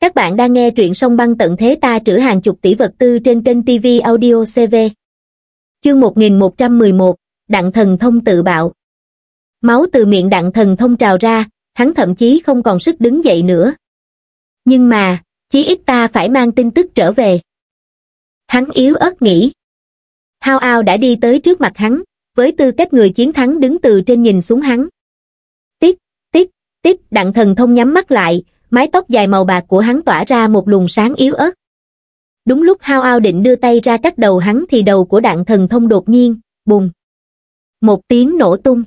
Các bạn đang nghe truyện song băng tận thế ta trữ hàng chục tỷ vật tư trên kênh TV Audio CV. Chương 1111, Đặng Thần Thông tự bạo. Máu từ miệng Đặng Thần Thông trào ra, hắn thậm chí không còn sức đứng dậy nữa. Nhưng mà, chí ít ta phải mang tin tức trở về. Hắn yếu ớt nghĩ. Hao ao đã đi tới trước mặt hắn, với tư cách người chiến thắng đứng từ trên nhìn xuống hắn. Tích, tích, tích, Đặng Thần Thông nhắm mắt lại, mái tóc dài màu bạc của hắn tỏa ra một luồng sáng yếu ớt. Đúng lúc hao ao định đưa tay ra cắt đầu hắn thì đầu của đạn thần thông đột nhiên, bùng. Một tiếng nổ tung.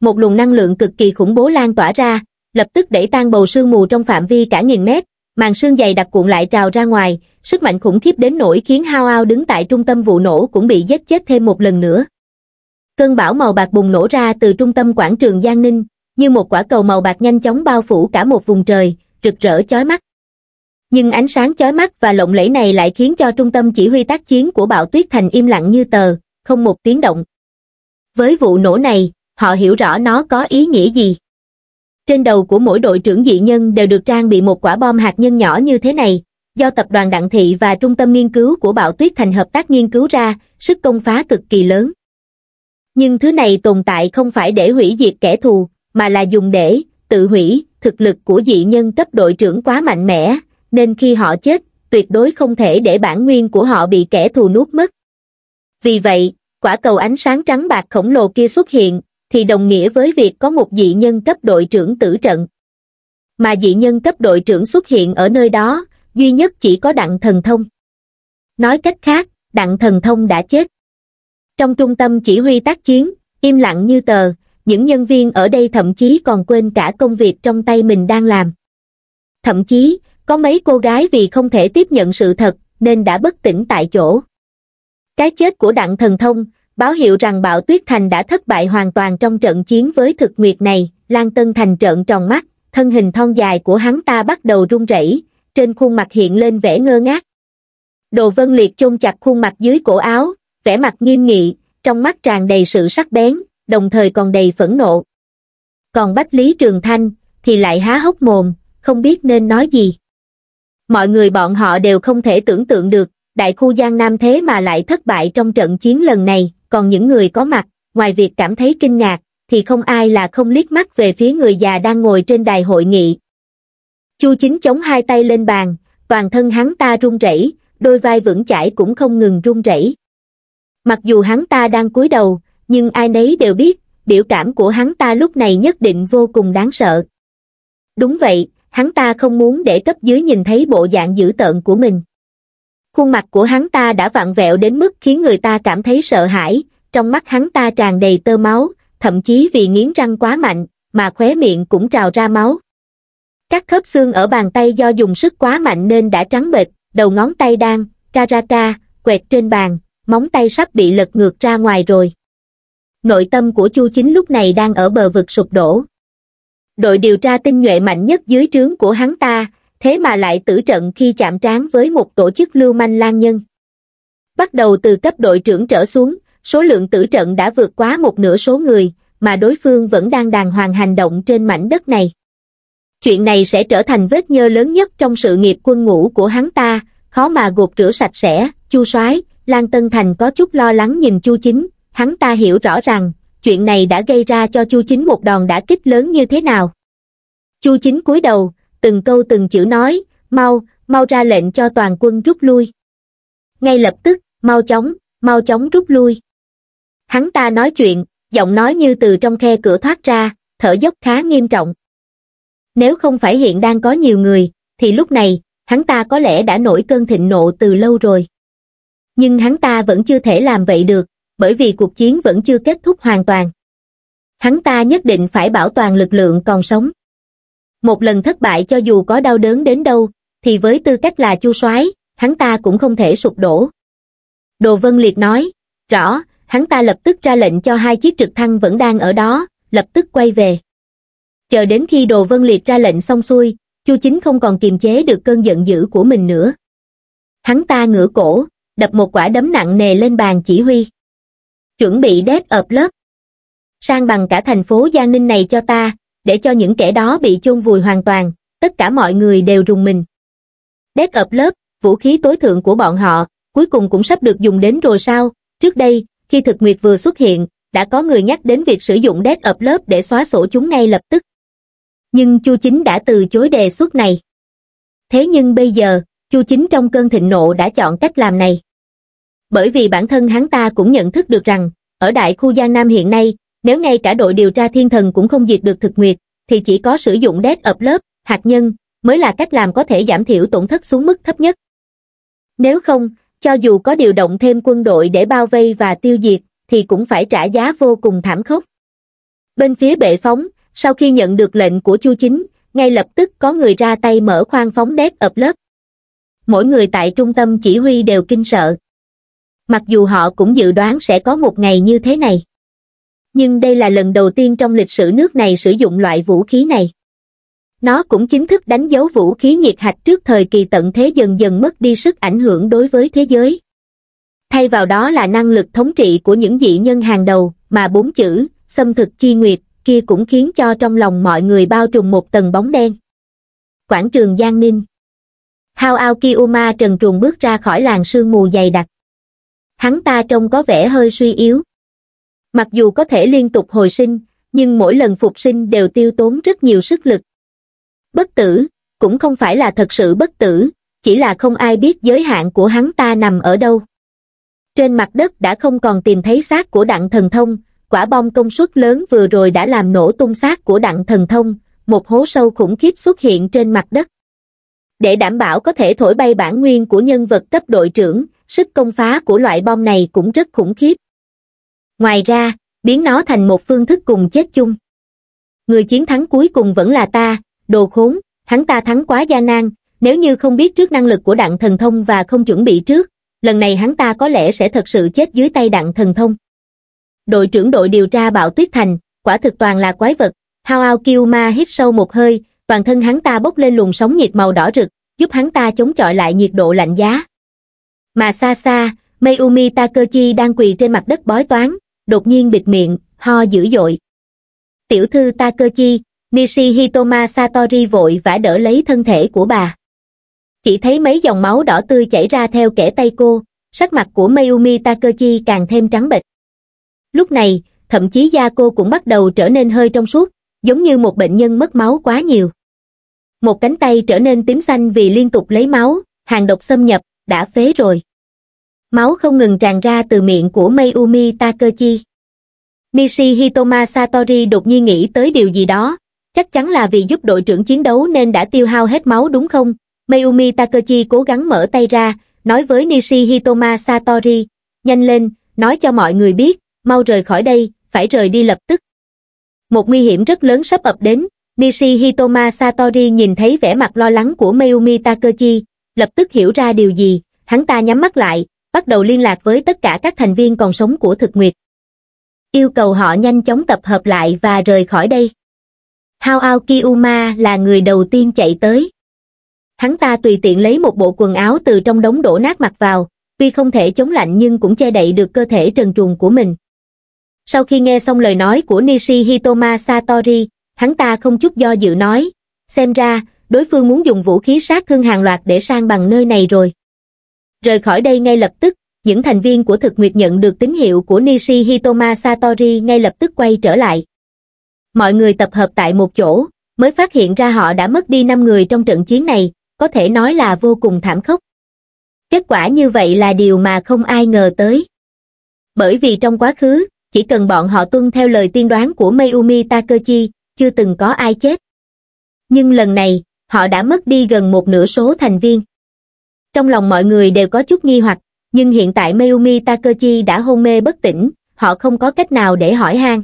Một luồng năng lượng cực kỳ khủng bố lan tỏa ra, lập tức đẩy tan bầu sương mù trong phạm vi cả nghìn mét, màn sương dày đặc cuộn lại trào ra ngoài, sức mạnh khủng khiếp đến nỗi khiến hao ao đứng tại trung tâm vụ nổ cũng bị giết chết thêm một lần nữa. Cơn bão màu bạc bùng nổ ra từ trung tâm quảng trường Giang Ninh, như một quả cầu màu bạc nhanh chóng bao phủ cả một vùng trời, rực rỡ chói mắt. Nhưng ánh sáng chói mắt và lộng lẫy này lại khiến cho trung tâm chỉ huy tác chiến của bạo tuyết thành im lặng như tờ, không một tiếng động. Với vụ nổ này, họ hiểu rõ nó có ý nghĩa gì. Trên đầu của mỗi đội trưởng dị nhân đều được trang bị một quả bom hạt nhân nhỏ như thế này, do tập đoàn Đặng Thị và Trung tâm Nghiên cứu của Bạo Tuyết Thành hợp tác nghiên cứu ra, sức công phá cực kỳ lớn. Nhưng thứ này tồn tại không phải để hủy diệt kẻ thù, mà là dùng để tự hủy, thực lực của dị nhân cấp đội trưởng quá mạnh mẽ, nên khi họ chết, tuyệt đối không thể để bản nguyên của họ bị kẻ thù nuốt mất. Vì vậy, quả cầu ánh sáng trắng bạc khổng lồ kia xuất hiện, thì đồng nghĩa với việc có một dị nhân cấp đội trưởng tử trận. Mà dị nhân cấp đội trưởng xuất hiện ở nơi đó, duy nhất chỉ có đặng thần thông. Nói cách khác, đặng thần thông đã chết. Trong trung tâm chỉ huy tác chiến, im lặng như tờ, những nhân viên ở đây thậm chí còn quên cả công việc trong tay mình đang làm. Thậm chí, có mấy cô gái vì không thể tiếp nhận sự thật nên đã bất tỉnh tại chỗ. Cái chết của Đặng Thần Thông báo hiệu rằng Bảo Tuyết Thành đã thất bại hoàn toàn trong trận chiến với thực nguyệt này, Lan Tân Thành trợn tròn mắt, thân hình thon dài của hắn ta bắt đầu run rẩy, trên khuôn mặt hiện lên vẻ ngơ ngác. Đồ Vân Liệt chôn chặt khuôn mặt dưới cổ áo, vẻ mặt nghiêm nghị, trong mắt tràn đầy sự sắc bén, đồng thời còn đầy phẫn nộ. Còn Bách Lý Trường Thanh thì lại há hốc mồm, không biết nên nói gì. Mọi người bọn họ đều không thể tưởng tượng được, đại khu Giang Nam thế mà lại thất bại trong trận chiến lần này, còn những người có mặt, ngoài việc cảm thấy kinh ngạc, thì không ai là không liếc mắt về phía người già đang ngồi trên đài hội nghị. Chu Chính chống hai tay lên bàn, toàn thân hắn ta run rẩy, đôi vai vững chãi cũng không ngừng run rẩy. Mặc dù hắn ta đang cúi đầu, nhưng ai nấy đều biết biểu cảm của hắn ta lúc này nhất định vô cùng đáng sợ đúng vậy hắn ta không muốn để cấp dưới nhìn thấy bộ dạng dữ tợn của mình khuôn mặt của hắn ta đã vặn vẹo đến mức khiến người ta cảm thấy sợ hãi trong mắt hắn ta tràn đầy tơ máu thậm chí vì nghiến răng quá mạnh mà khóe miệng cũng trào ra máu các khớp xương ở bàn tay do dùng sức quá mạnh nên đã trắng bệch đầu ngón tay đang karaka quẹt trên bàn móng tay sắp bị lật ngược ra ngoài rồi nội tâm của Chu Chính lúc này đang ở bờ vực sụp đổ. Đội điều tra tinh nhuệ mạnh nhất dưới trướng của hắn ta, thế mà lại tử trận khi chạm trán với một tổ chức lưu manh lang nhân. Bắt đầu từ cấp đội trưởng trở xuống, số lượng tử trận đã vượt quá một nửa số người, mà đối phương vẫn đang đàng hoàng hành động trên mảnh đất này. Chuyện này sẽ trở thành vết nhơ lớn nhất trong sự nghiệp quân ngũ của hắn ta, khó mà gột rửa sạch sẽ, Chu Soái, Lan Tân Thành có chút lo lắng nhìn Chu Chính, hắn ta hiểu rõ rằng chuyện này đã gây ra cho chu chính một đòn đã kích lớn như thế nào chu chính cúi đầu từng câu từng chữ nói mau mau ra lệnh cho toàn quân rút lui ngay lập tức mau chóng mau chóng rút lui hắn ta nói chuyện giọng nói như từ trong khe cửa thoát ra thở dốc khá nghiêm trọng nếu không phải hiện đang có nhiều người thì lúc này hắn ta có lẽ đã nổi cơn thịnh nộ từ lâu rồi nhưng hắn ta vẫn chưa thể làm vậy được bởi vì cuộc chiến vẫn chưa kết thúc hoàn toàn. Hắn ta nhất định phải bảo toàn lực lượng còn sống. Một lần thất bại cho dù có đau đớn đến đâu, thì với tư cách là chu soái, hắn ta cũng không thể sụp đổ. Đồ Vân Liệt nói, rõ, hắn ta lập tức ra lệnh cho hai chiếc trực thăng vẫn đang ở đó, lập tức quay về. Chờ đến khi Đồ Vân Liệt ra lệnh xong xuôi, Chu Chính không còn kiềm chế được cơn giận dữ của mình nữa. Hắn ta ngửa cổ, đập một quả đấm nặng nề lên bàn chỉ huy chuẩn bị đét ập lớp sang bằng cả thành phố Giang Ninh này cho ta, để cho những kẻ đó bị chôn vùi hoàn toàn, tất cả mọi người đều rùng mình. Đét ập lớp, vũ khí tối thượng của bọn họ, cuối cùng cũng sắp được dùng đến rồi sao, trước đây, khi thực nguyệt vừa xuất hiện, đã có người nhắc đến việc sử dụng đét ập lớp để xóa sổ chúng ngay lập tức. Nhưng Chu Chính đã từ chối đề xuất này. Thế nhưng bây giờ, Chu Chính trong cơn thịnh nộ đã chọn cách làm này bởi vì bản thân hắn ta cũng nhận thức được rằng, ở đại khu Giang Nam hiện nay, nếu ngay cả đội điều tra thiên thần cũng không diệt được thực nguyệt, thì chỉ có sử dụng đét ập lớp, hạt nhân, mới là cách làm có thể giảm thiểu tổn thất xuống mức thấp nhất. Nếu không, cho dù có điều động thêm quân đội để bao vây và tiêu diệt, thì cũng phải trả giá vô cùng thảm khốc. Bên phía bệ phóng, sau khi nhận được lệnh của Chu Chính, ngay lập tức có người ra tay mở khoang phóng đét ập lớp. Mỗi người tại trung tâm chỉ huy đều kinh sợ mặc dù họ cũng dự đoán sẽ có một ngày như thế này. Nhưng đây là lần đầu tiên trong lịch sử nước này sử dụng loại vũ khí này. Nó cũng chính thức đánh dấu vũ khí nhiệt hạch trước thời kỳ tận thế dần dần mất đi sức ảnh hưởng đối với thế giới. Thay vào đó là năng lực thống trị của những dị nhân hàng đầu, mà bốn chữ, xâm thực chi nguyệt, kia cũng khiến cho trong lòng mọi người bao trùm một tầng bóng đen. Quảng trường Giang Ninh Hao Ao Kiyuma trần truồng bước ra khỏi làng sương mù dày đặc hắn ta trông có vẻ hơi suy yếu. Mặc dù có thể liên tục hồi sinh, nhưng mỗi lần phục sinh đều tiêu tốn rất nhiều sức lực. Bất tử, cũng không phải là thật sự bất tử, chỉ là không ai biết giới hạn của hắn ta nằm ở đâu. Trên mặt đất đã không còn tìm thấy xác của đặng thần thông, quả bom công suất lớn vừa rồi đã làm nổ tung xác của đặng thần thông, một hố sâu khủng khiếp xuất hiện trên mặt đất. Để đảm bảo có thể thổi bay bản nguyên của nhân vật cấp đội trưởng, sức công phá của loại bom này cũng rất khủng khiếp. Ngoài ra, biến nó thành một phương thức cùng chết chung. Người chiến thắng cuối cùng vẫn là ta, đồ khốn, hắn ta thắng quá gian nan, nếu như không biết trước năng lực của đặng thần thông và không chuẩn bị trước, lần này hắn ta có lẽ sẽ thật sự chết dưới tay đặng thần thông. Đội trưởng đội điều tra bạo tuyết thành, quả thực toàn là quái vật, hao ao kiêu ma hít sâu một hơi, toàn thân hắn ta bốc lên luồng sóng nhiệt màu đỏ rực, giúp hắn ta chống chọi lại nhiệt độ lạnh giá mà xa xa mayumi takechi đang quỳ trên mặt đất bói toán đột nhiên bịt miệng ho dữ dội tiểu thư takechi nishihitoma satori vội vã đỡ lấy thân thể của bà chỉ thấy mấy dòng máu đỏ tươi chảy ra theo kẻ tay cô sắc mặt của mayumi takechi càng thêm trắng bệch lúc này thậm chí da cô cũng bắt đầu trở nên hơi trong suốt giống như một bệnh nhân mất máu quá nhiều một cánh tay trở nên tím xanh vì liên tục lấy máu hàng độc xâm nhập đã phế rồi. Máu không ngừng tràn ra từ miệng của Mayumi Takachi. Nishi Hitoma Satori đột nhiên nghĩ tới điều gì đó, chắc chắn là vì giúp đội trưởng chiến đấu nên đã tiêu hao hết máu đúng không? Mayumi Takachi cố gắng mở tay ra, nói với Nishi Hitoma Satori, nhanh lên, nói cho mọi người biết, mau rời khỏi đây, phải rời đi lập tức. Một nguy hiểm rất lớn sắp ập đến, Nishi Hitoma Satori nhìn thấy vẻ mặt lo lắng của Mayumi Takachi lập tức hiểu ra điều gì, hắn ta nhắm mắt lại, bắt đầu liên lạc với tất cả các thành viên còn sống của thực nguyệt. Yêu cầu họ nhanh chóng tập hợp lại và rời khỏi đây. Hao Ao Kiyuma là người đầu tiên chạy tới. Hắn ta tùy tiện lấy một bộ quần áo từ trong đống đổ nát mặc vào, tuy không thể chống lạnh nhưng cũng che đậy được cơ thể trần truồng của mình. Sau khi nghe xong lời nói của Nishi Hitoma Satori, hắn ta không chút do dự nói, xem ra, đối phương muốn dùng vũ khí sát thương hàng loạt để sang bằng nơi này rồi. Rời khỏi đây ngay lập tức, những thành viên của thực nguyệt nhận được tín hiệu của Nishi Hitoma Satori ngay lập tức quay trở lại. Mọi người tập hợp tại một chỗ, mới phát hiện ra họ đã mất đi 5 người trong trận chiến này, có thể nói là vô cùng thảm khốc. Kết quả như vậy là điều mà không ai ngờ tới. Bởi vì trong quá khứ, chỉ cần bọn họ tuân theo lời tiên đoán của Mayumi Takechi, chưa từng có ai chết. Nhưng lần này, họ đã mất đi gần một nửa số thành viên. Trong lòng mọi người đều có chút nghi hoặc, nhưng hiện tại Mayumi Takechi đã hôn mê bất tỉnh, họ không có cách nào để hỏi han.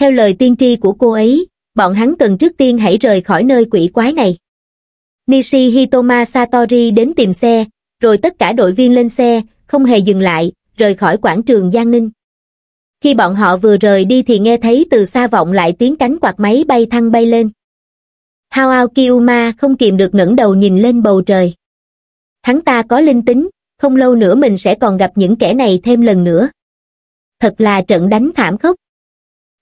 Theo lời tiên tri của cô ấy, bọn hắn cần trước tiên hãy rời khỏi nơi quỷ quái này. Nishi Hitoma Satori đến tìm xe, rồi tất cả đội viên lên xe, không hề dừng lại, rời khỏi quảng trường Giang Ninh. Khi bọn họ vừa rời đi thì nghe thấy từ xa vọng lại tiếng cánh quạt máy bay thăng bay lên hao ao kiuma không kìm được ngẩng đầu nhìn lên bầu trời hắn ta có linh tính không lâu nữa mình sẽ còn gặp những kẻ này thêm lần nữa thật là trận đánh thảm khốc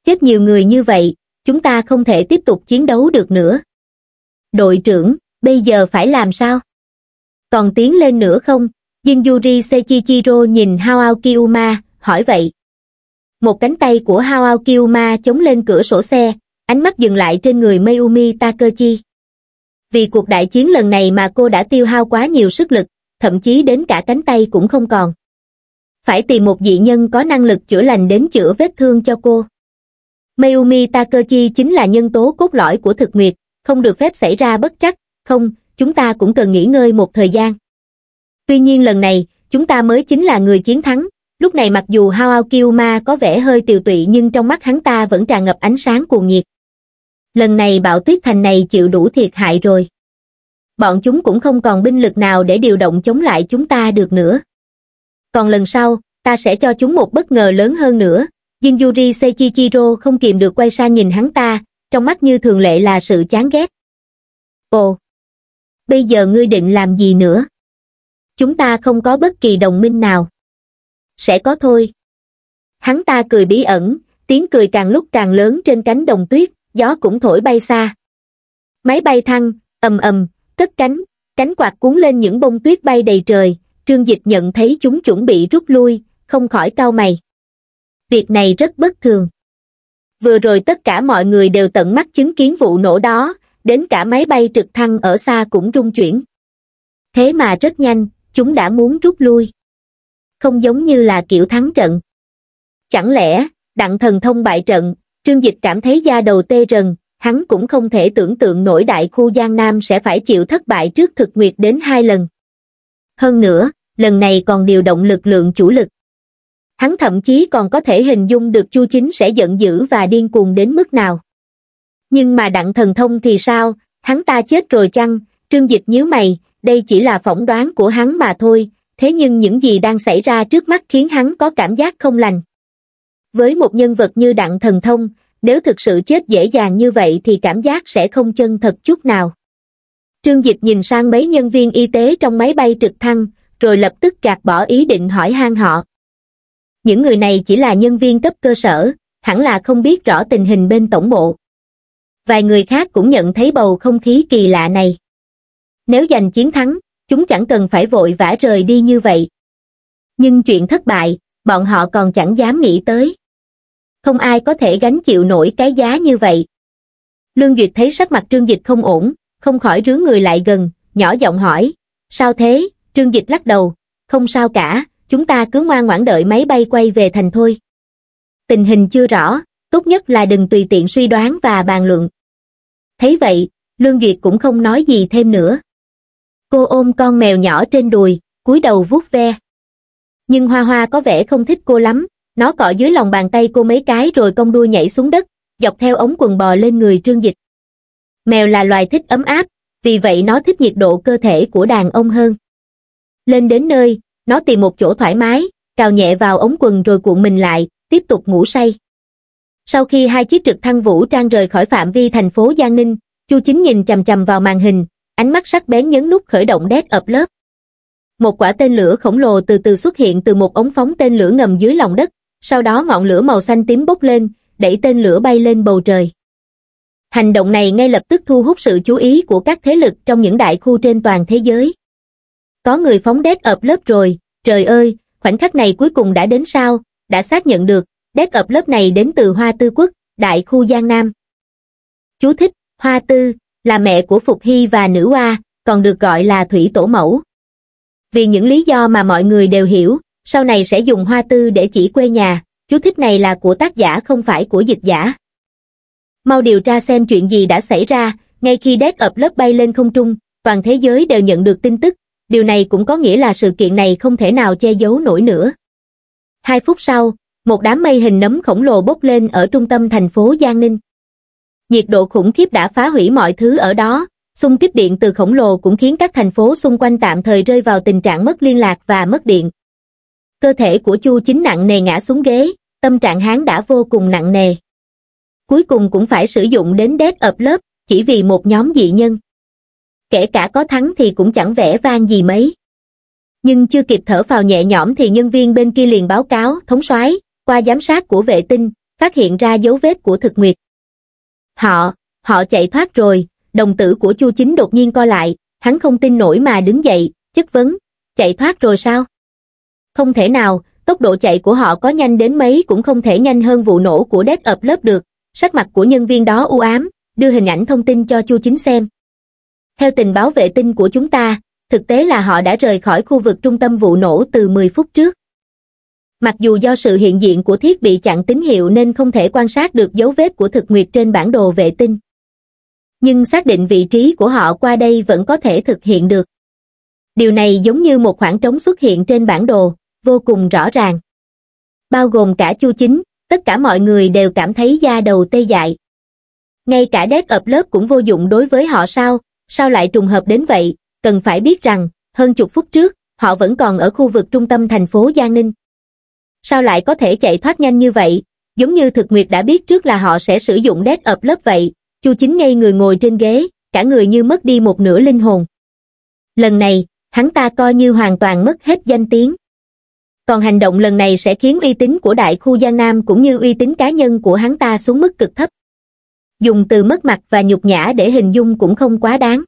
chết nhiều người như vậy chúng ta không thể tiếp tục chiến đấu được nữa đội trưởng bây giờ phải làm sao còn tiến lên nữa không jinjuri seichichiro nhìn hao ao kiuma hỏi vậy một cánh tay của hao ao kiuma chống lên cửa sổ xe ánh mắt dừng lại trên người Mayumi Takechi. Vì cuộc đại chiến lần này mà cô đã tiêu hao quá nhiều sức lực, thậm chí đến cả cánh tay cũng không còn. Phải tìm một dị nhân có năng lực chữa lành đến chữa vết thương cho cô. Mayumi Takechi chính là nhân tố cốt lõi của thực nguyệt, không được phép xảy ra bất trắc, không, chúng ta cũng cần nghỉ ngơi một thời gian. Tuy nhiên lần này, chúng ta mới chính là người chiến thắng, lúc này mặc dù Haokiyuma có vẻ hơi tiều tụy nhưng trong mắt hắn ta vẫn tràn ngập ánh sáng cuồng nhiệt lần này bạo tuyết thành này chịu đủ thiệt hại rồi. Bọn chúng cũng không còn binh lực nào để điều động chống lại chúng ta được nữa. Còn lần sau, ta sẽ cho chúng một bất ngờ lớn hơn nữa. Nhưng Yuri Seichichiro không kìm được quay sang nhìn hắn ta, trong mắt như thường lệ là sự chán ghét. Ồ! Bây giờ ngươi định làm gì nữa? Chúng ta không có bất kỳ đồng minh nào. Sẽ có thôi. Hắn ta cười bí ẩn, tiếng cười càng lúc càng lớn trên cánh đồng tuyết, gió cũng thổi bay xa. Máy bay thăng, ầm ầm, cất cánh, cánh quạt cuốn lên những bông tuyết bay đầy trời, trương dịch nhận thấy chúng chuẩn bị rút lui, không khỏi cau mày. Việc này rất bất thường. Vừa rồi tất cả mọi người đều tận mắt chứng kiến vụ nổ đó, đến cả máy bay trực thăng ở xa cũng rung chuyển. Thế mà rất nhanh, chúng đã muốn rút lui. Không giống như là kiểu thắng trận. Chẳng lẽ, đặng thần thông bại trận, Trương Dịch cảm thấy da đầu tê rần, hắn cũng không thể tưởng tượng nổi đại khu Giang Nam sẽ phải chịu thất bại trước thực nguyệt đến hai lần. Hơn nữa, lần này còn điều động lực lượng chủ lực. Hắn thậm chí còn có thể hình dung được Chu Chính sẽ giận dữ và điên cuồng đến mức nào. Nhưng mà đặng thần thông thì sao, hắn ta chết rồi chăng, trương dịch nhíu mày, đây chỉ là phỏng đoán của hắn mà thôi, thế nhưng những gì đang xảy ra trước mắt khiến hắn có cảm giác không lành với một nhân vật như đặng thần thông nếu thực sự chết dễ dàng như vậy thì cảm giác sẽ không chân thật chút nào trương dịch nhìn sang mấy nhân viên y tế trong máy bay trực thăng rồi lập tức gạt bỏ ý định hỏi han họ những người này chỉ là nhân viên cấp cơ sở hẳn là không biết rõ tình hình bên tổng bộ vài người khác cũng nhận thấy bầu không khí kỳ lạ này nếu giành chiến thắng chúng chẳng cần phải vội vã rời đi như vậy nhưng chuyện thất bại bọn họ còn chẳng dám nghĩ tới không ai có thể gánh chịu nổi cái giá như vậy. Lương Duyệt thấy sắc mặt Trương Dịch không ổn, không khỏi rướng người lại gần, nhỏ giọng hỏi, sao thế, Trương Dịch lắc đầu, không sao cả, chúng ta cứ ngoan ngoãn đợi máy bay quay về thành thôi. Tình hình chưa rõ, tốt nhất là đừng tùy tiện suy đoán và bàn luận. Thấy vậy, Lương Duyệt cũng không nói gì thêm nữa. Cô ôm con mèo nhỏ trên đùi, cúi đầu vuốt ve. Nhưng Hoa Hoa có vẻ không thích cô lắm, nó cọ dưới lòng bàn tay cô mấy cái rồi cong đuôi nhảy xuống đất, dọc theo ống quần bò lên người trương dịch. Mèo là loài thích ấm áp, vì vậy nó thích nhiệt độ cơ thể của đàn ông hơn. Lên đến nơi, nó tìm một chỗ thoải mái, cào nhẹ vào ống quần rồi cuộn mình lại, tiếp tục ngủ say. Sau khi hai chiếc trực thăng vũ trang rời khỏi phạm vi thành phố Giang Ninh, Chu Chính nhìn chầm chầm vào màn hình, ánh mắt sắc bén nhấn nút khởi động đét ập lớp. Một quả tên lửa khổng lồ từ từ xuất hiện từ một ống phóng tên lửa ngầm dưới lòng đất, sau đó ngọn lửa màu xanh tím bốc lên, đẩy tên lửa bay lên bầu trời. Hành động này ngay lập tức thu hút sự chú ý của các thế lực trong những đại khu trên toàn thế giới. Có người phóng đét ập lớp rồi, trời ơi, khoảnh khắc này cuối cùng đã đến sao, đã xác nhận được, đét ập lớp này đến từ Hoa Tư Quốc, đại khu Giang Nam. Chú thích, Hoa Tư, là mẹ của Phục Hy và nữ Hoa, còn được gọi là Thủy Tổ Mẫu. Vì những lý do mà mọi người đều hiểu, sau này sẽ dùng hoa tư để chỉ quê nhà, chú thích này là của tác giả không phải của dịch giả. Mau điều tra xem chuyện gì đã xảy ra, ngay khi đét ập lớp bay lên không trung, toàn thế giới đều nhận được tin tức, điều này cũng có nghĩa là sự kiện này không thể nào che giấu nổi nữa. Hai phút sau, một đám mây hình nấm khổng lồ bốc lên ở trung tâm thành phố Giang Ninh. Nhiệt độ khủng khiếp đã phá hủy mọi thứ ở đó, xung kích điện từ khổng lồ cũng khiến các thành phố xung quanh tạm thời rơi vào tình trạng mất liên lạc và mất điện cơ thể của chu chính nặng nề ngã xuống ghế tâm trạng hắn đã vô cùng nặng nề cuối cùng cũng phải sử dụng đến đét ập lớp chỉ vì một nhóm dị nhân kể cả có thắng thì cũng chẳng vẻ vang gì mấy nhưng chưa kịp thở vào nhẹ nhõm thì nhân viên bên kia liền báo cáo thống soái qua giám sát của vệ tinh phát hiện ra dấu vết của thực nguyệt họ họ chạy thoát rồi đồng tử của chu chính đột nhiên co lại hắn không tin nổi mà đứng dậy chất vấn chạy thoát rồi sao không thể nào tốc độ chạy của họ có nhanh đến mấy cũng không thể nhanh hơn vụ nổ của đét ập lớp được sắc mặt của nhân viên đó u ám đưa hình ảnh thông tin cho chu chính xem theo tình báo vệ tinh của chúng ta thực tế là họ đã rời khỏi khu vực trung tâm vụ nổ từ 10 phút trước mặc dù do sự hiện diện của thiết bị chặn tín hiệu nên không thể quan sát được dấu vết của thực nguyệt trên bản đồ vệ tinh nhưng xác định vị trí của họ qua đây vẫn có thể thực hiện được điều này giống như một khoảng trống xuất hiện trên bản đồ vô cùng rõ ràng bao gồm cả chu chính tất cả mọi người đều cảm thấy da đầu tê dại ngay cả đét ập lớp cũng vô dụng đối với họ sao sao lại trùng hợp đến vậy cần phải biết rằng hơn chục phút trước họ vẫn còn ở khu vực trung tâm thành phố giang ninh sao lại có thể chạy thoát nhanh như vậy giống như thực nguyệt đã biết trước là họ sẽ sử dụng đét ập lớp vậy chu chính ngay người ngồi trên ghế cả người như mất đi một nửa linh hồn lần này hắn ta coi như hoàn toàn mất hết danh tiếng còn hành động lần này sẽ khiến uy tín của đại khu Giang Nam cũng như uy tín cá nhân của hắn ta xuống mức cực thấp. Dùng từ mất mặt và nhục nhã để hình dung cũng không quá đáng.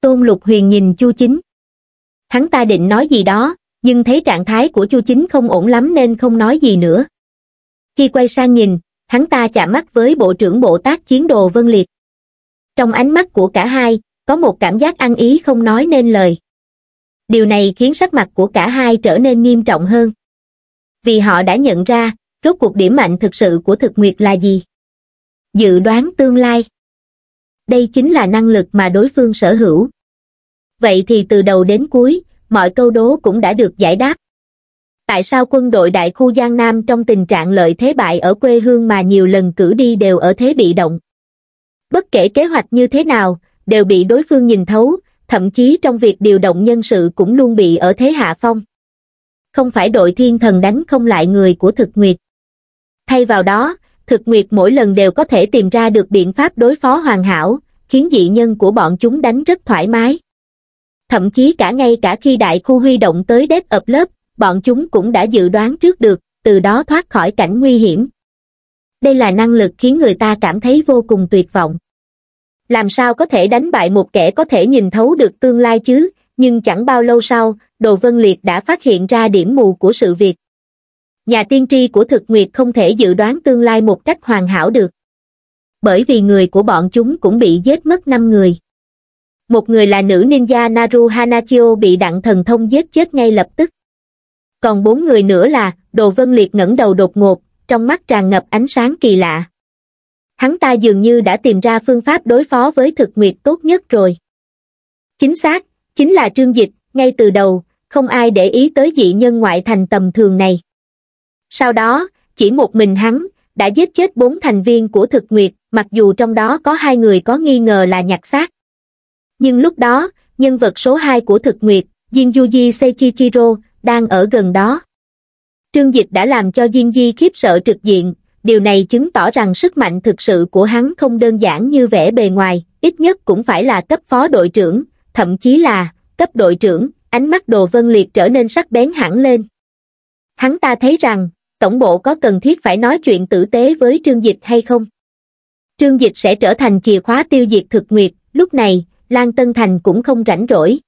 Tôn Lục Huyền nhìn Chu Chính. Hắn ta định nói gì đó, nhưng thấy trạng thái của Chu Chính không ổn lắm nên không nói gì nữa. Khi quay sang nhìn, hắn ta chạm mắt với Bộ trưởng Bộ Tác Chiến Đồ Vân Liệt. Trong ánh mắt của cả hai, có một cảm giác ăn ý không nói nên lời điều này khiến sắc mặt của cả hai trở nên nghiêm trọng hơn. Vì họ đã nhận ra, rốt cuộc điểm mạnh thực sự của thực nguyệt là gì? Dự đoán tương lai. Đây chính là năng lực mà đối phương sở hữu. Vậy thì từ đầu đến cuối, mọi câu đố cũng đã được giải đáp. Tại sao quân đội đại khu Giang Nam trong tình trạng lợi thế bại ở quê hương mà nhiều lần cử đi đều ở thế bị động? Bất kể kế hoạch như thế nào, đều bị đối phương nhìn thấu, thậm chí trong việc điều động nhân sự cũng luôn bị ở thế hạ phong. Không phải đội thiên thần đánh không lại người của thực nguyệt. Thay vào đó, thực nguyệt mỗi lần đều có thể tìm ra được biện pháp đối phó hoàn hảo, khiến dị nhân của bọn chúng đánh rất thoải mái. Thậm chí cả ngay cả khi đại khu huy động tới đếp ập lớp, bọn chúng cũng đã dự đoán trước được, từ đó thoát khỏi cảnh nguy hiểm. Đây là năng lực khiến người ta cảm thấy vô cùng tuyệt vọng làm sao có thể đánh bại một kẻ có thể nhìn thấu được tương lai chứ nhưng chẳng bao lâu sau đồ vân liệt đã phát hiện ra điểm mù của sự việc nhà tiên tri của thực nguyệt không thể dự đoán tương lai một cách hoàn hảo được bởi vì người của bọn chúng cũng bị giết mất năm người một người là nữ ninja naru hanachio bị đặng thần thông giết chết ngay lập tức còn bốn người nữa là đồ vân liệt ngẩng đầu đột ngột trong mắt tràn ngập ánh sáng kỳ lạ hắn ta dường như đã tìm ra phương pháp đối phó với thực nguyệt tốt nhất rồi. Chính xác, chính là trương dịch, ngay từ đầu, không ai để ý tới dị nhân ngoại thành tầm thường này. Sau đó, chỉ một mình hắn, đã giết chết bốn thành viên của thực nguyệt, mặc dù trong đó có hai người có nghi ngờ là nhặt xác. Nhưng lúc đó, nhân vật số 2 của thực nguyệt, Jinjuji Seichichiro, đang ở gần đó. Trương Dịch đã làm cho Jinji khiếp sợ trực diện, điều này chứng tỏ rằng sức mạnh thực sự của hắn không đơn giản như vẻ bề ngoài, ít nhất cũng phải là cấp phó đội trưởng, thậm chí là cấp đội trưởng, ánh mắt đồ vân liệt trở nên sắc bén hẳn lên. Hắn ta thấy rằng, tổng bộ có cần thiết phải nói chuyện tử tế với trương dịch hay không? Trương dịch sẽ trở thành chìa khóa tiêu diệt thực nguyệt, lúc này, Lan Tân Thành cũng không rảnh rỗi.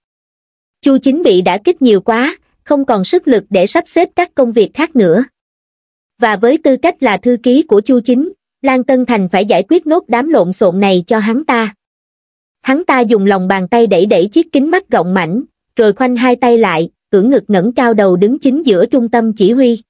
Chu chính bị đã kích nhiều quá, không còn sức lực để sắp xếp các công việc khác nữa và với tư cách là thư ký của Chu Chính, Lan Tân Thành phải giải quyết nốt đám lộn xộn này cho hắn ta. Hắn ta dùng lòng bàn tay đẩy đẩy chiếc kính mắt rộng mảnh, rồi khoanh hai tay lại, cưỡng ngực ngẩng cao đầu đứng chính giữa trung tâm chỉ huy.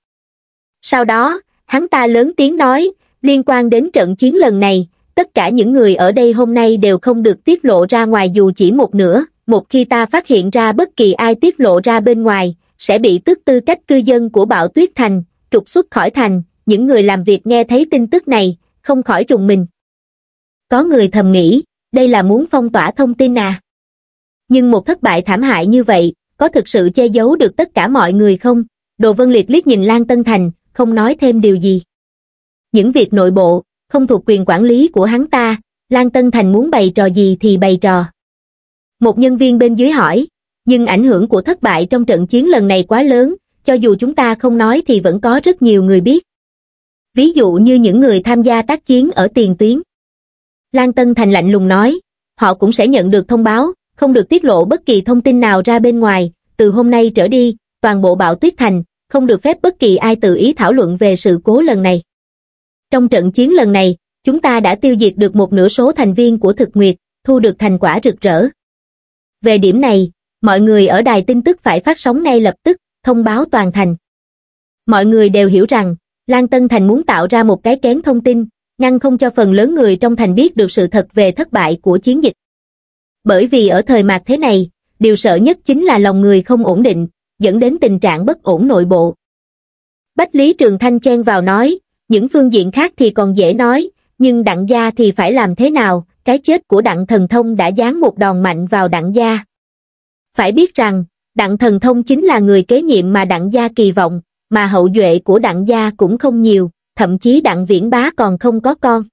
Sau đó, hắn ta lớn tiếng nói, liên quan đến trận chiến lần này, tất cả những người ở đây hôm nay đều không được tiết lộ ra ngoài dù chỉ một nửa, một khi ta phát hiện ra bất kỳ ai tiết lộ ra bên ngoài, sẽ bị tước tư cách cư dân của bạo tuyết thành, trục xuất khỏi thành, những người làm việc nghe thấy tin tức này, không khỏi trùng mình. Có người thầm nghĩ, đây là muốn phong tỏa thông tin à. Nhưng một thất bại thảm hại như vậy, có thực sự che giấu được tất cả mọi người không? Đồ Vân Liệt liếc nhìn Lan Tân Thành, không nói thêm điều gì. Những việc nội bộ, không thuộc quyền quản lý của hắn ta, Lan Tân Thành muốn bày trò gì thì bày trò. Một nhân viên bên dưới hỏi, nhưng ảnh hưởng của thất bại trong trận chiến lần này quá lớn, cho dù chúng ta không nói thì vẫn có rất nhiều người biết. Ví dụ như những người tham gia tác chiến ở tiền tuyến. Lan Tân Thành lạnh lùng nói, họ cũng sẽ nhận được thông báo, không được tiết lộ bất kỳ thông tin nào ra bên ngoài, từ hôm nay trở đi, toàn bộ bạo tuyết thành, không được phép bất kỳ ai tự ý thảo luận về sự cố lần này. Trong trận chiến lần này, chúng ta đã tiêu diệt được một nửa số thành viên của thực nguyệt, thu được thành quả rực rỡ. Về điểm này, mọi người ở đài tin tức phải phát sóng ngay lập tức, thông báo toàn thành. Mọi người đều hiểu rằng, Lan Tân Thành muốn tạo ra một cái kén thông tin, ngăn không cho phần lớn người trong thành biết được sự thật về thất bại của chiến dịch. Bởi vì ở thời mạc thế này, điều sợ nhất chính là lòng người không ổn định, dẫn đến tình trạng bất ổn nội bộ. Bách Lý Trường Thanh chen vào nói, những phương diện khác thì còn dễ nói, nhưng đặng gia thì phải làm thế nào, cái chết của đặng thần thông đã giáng một đòn mạnh vào đặng gia. Phải biết rằng, đặng thần thông chính là người kế nhiệm mà đặng gia kỳ vọng, mà hậu duệ của đặng gia cũng không nhiều, thậm chí đặng viễn bá còn không có con.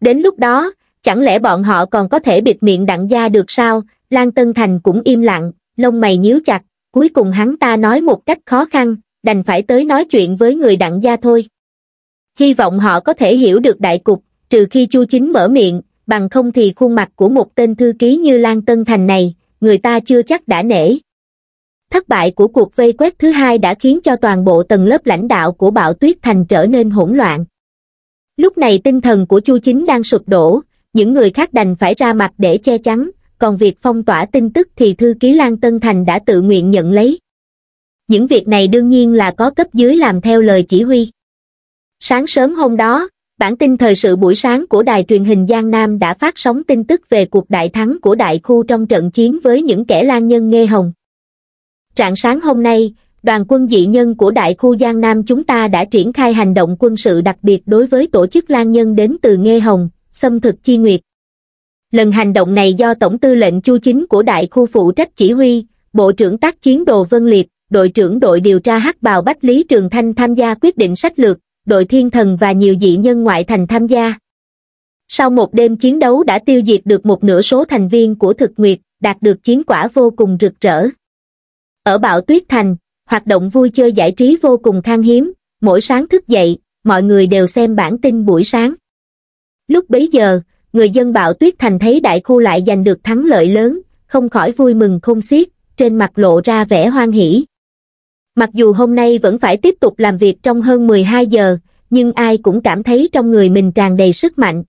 Đến lúc đó, chẳng lẽ bọn họ còn có thể bịt miệng đặng gia được sao, Lan Tân Thành cũng im lặng, lông mày nhíu chặt, cuối cùng hắn ta nói một cách khó khăn, đành phải tới nói chuyện với người đặng gia thôi. Hy vọng họ có thể hiểu được đại cục, trừ khi Chu Chính mở miệng, bằng không thì khuôn mặt của một tên thư ký như Lan Tân Thành này, người ta chưa chắc đã nể thất bại của cuộc vây quét thứ hai đã khiến cho toàn bộ tầng lớp lãnh đạo của bạo tuyết thành trở nên hỗn loạn. Lúc này tinh thần của Chu Chính đang sụp đổ, những người khác đành phải ra mặt để che chắn, còn việc phong tỏa tin tức thì thư ký Lan Tân Thành đã tự nguyện nhận lấy. Những việc này đương nhiên là có cấp dưới làm theo lời chỉ huy. Sáng sớm hôm đó, bản tin thời sự buổi sáng của đài truyền hình Giang Nam đã phát sóng tin tức về cuộc đại thắng của đại khu trong trận chiến với những kẻ lan nhân nghe hồng. Rạng sáng hôm nay, đoàn quân dị nhân của Đại khu Giang Nam chúng ta đã triển khai hành động quân sự đặc biệt đối với tổ chức Lan Nhân đến từ Nghê Hồng, xâm thực chi nguyệt. Lần hành động này do Tổng tư lệnh Chu Chính của Đại khu phụ trách chỉ huy, Bộ trưởng tác chiến Đồ Vân Liệt, đội trưởng đội điều tra hắc bào Bách Lý Trường Thanh tham gia quyết định sách lược, đội thiên thần và nhiều dị nhân ngoại thành tham gia. Sau một đêm chiến đấu đã tiêu diệt được một nửa số thành viên của thực nguyệt, đạt được chiến quả vô cùng rực rỡ. Ở Bạo Tuyết Thành, hoạt động vui chơi giải trí vô cùng khan hiếm, mỗi sáng thức dậy, mọi người đều xem bản tin buổi sáng. Lúc bấy giờ, người dân Bạo Tuyết Thành thấy đại khu lại giành được thắng lợi lớn, không khỏi vui mừng không xiết, trên mặt lộ ra vẻ hoan hỷ. Mặc dù hôm nay vẫn phải tiếp tục làm việc trong hơn 12 giờ, nhưng ai cũng cảm thấy trong người mình tràn đầy sức mạnh.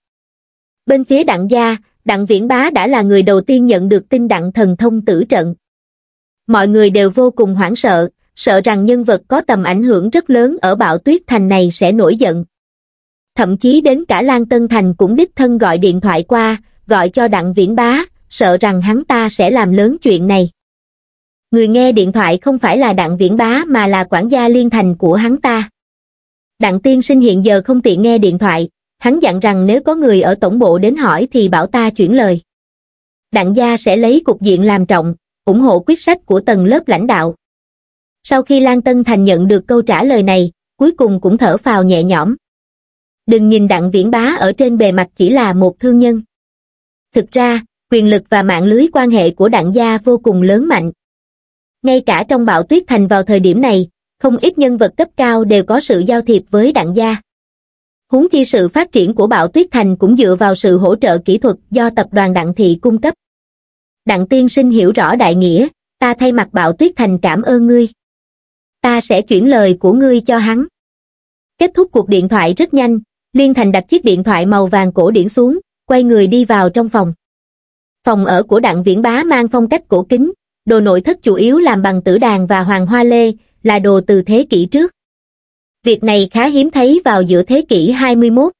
Bên phía đặng gia, đặng viễn bá đã là người đầu tiên nhận được tin đặng thần thông tử trận mọi người đều vô cùng hoảng sợ sợ rằng nhân vật có tầm ảnh hưởng rất lớn ở bạo tuyết thành này sẽ nổi giận thậm chí đến cả lan tân thành cũng đích thân gọi điện thoại qua gọi cho đặng viễn bá sợ rằng hắn ta sẽ làm lớn chuyện này người nghe điện thoại không phải là đặng viễn bá mà là quản gia liên thành của hắn ta đặng tiên sinh hiện giờ không tiện nghe điện thoại hắn dặn rằng nếu có người ở tổng bộ đến hỏi thì bảo ta chuyển lời đặng gia sẽ lấy cục diện làm trọng ủng hộ quyết sách của tầng lớp lãnh đạo. Sau khi Lan Tân Thành nhận được câu trả lời này, cuối cùng cũng thở phào nhẹ nhõm. Đừng nhìn đặng viễn bá ở trên bề mặt chỉ là một thương nhân. Thực ra, quyền lực và mạng lưới quan hệ của đặng gia vô cùng lớn mạnh. Ngay cả trong bạo tuyết thành vào thời điểm này, không ít nhân vật cấp cao đều có sự giao thiệp với đặng gia. Húng chi sự phát triển của bạo tuyết thành cũng dựa vào sự hỗ trợ kỹ thuật do tập đoàn đặng thị cung cấp đặng tiên sinh hiểu rõ đại nghĩa, ta thay mặt bạo tuyết thành cảm ơn ngươi. Ta sẽ chuyển lời của ngươi cho hắn. Kết thúc cuộc điện thoại rất nhanh, Liên Thành đặt chiếc điện thoại màu vàng cổ điển xuống, quay người đi vào trong phòng. Phòng ở của đặng viễn bá mang phong cách cổ kính, đồ nội thất chủ yếu làm bằng tử đàn và hoàng hoa lê, là đồ từ thế kỷ trước. Việc này khá hiếm thấy vào giữa thế kỷ 21.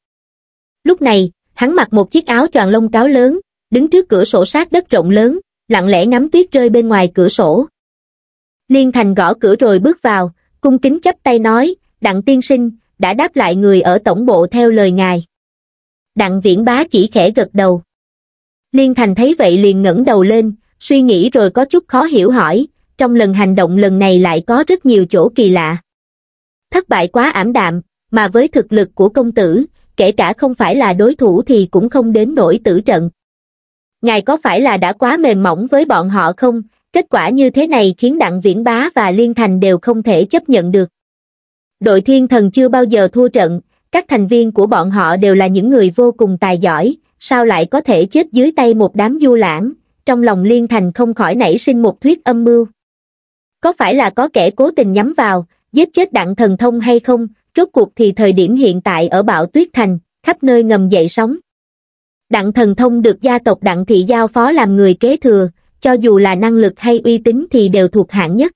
Lúc này, hắn mặc một chiếc áo tròn lông cáo lớn, đứng trước cửa sổ sát đất rộng lớn, lặng lẽ ngắm tuyết rơi bên ngoài cửa sổ. Liên Thành gõ cửa rồi bước vào, cung kính chắp tay nói, đặng tiên sinh, đã đáp lại người ở tổng bộ theo lời ngài. Đặng viễn bá chỉ khẽ gật đầu. Liên Thành thấy vậy liền ngẩng đầu lên, suy nghĩ rồi có chút khó hiểu hỏi, trong lần hành động lần này lại có rất nhiều chỗ kỳ lạ. Thất bại quá ảm đạm, mà với thực lực của công tử, kể cả không phải là đối thủ thì cũng không đến nổi tử trận ngài có phải là đã quá mềm mỏng với bọn họ không kết quả như thế này khiến đặng viễn bá và liên thành đều không thể chấp nhận được đội thiên thần chưa bao giờ thua trận các thành viên của bọn họ đều là những người vô cùng tài giỏi sao lại có thể chết dưới tay một đám du lãng trong lòng liên thành không khỏi nảy sinh một thuyết âm mưu có phải là có kẻ cố tình nhắm vào giết chết đặng thần thông hay không rốt cuộc thì thời điểm hiện tại ở bạo tuyết thành khắp nơi ngầm dậy sóng đặng thần thông được gia tộc đặng thị giao phó làm người kế thừa cho dù là năng lực hay uy tín thì đều thuộc hạng nhất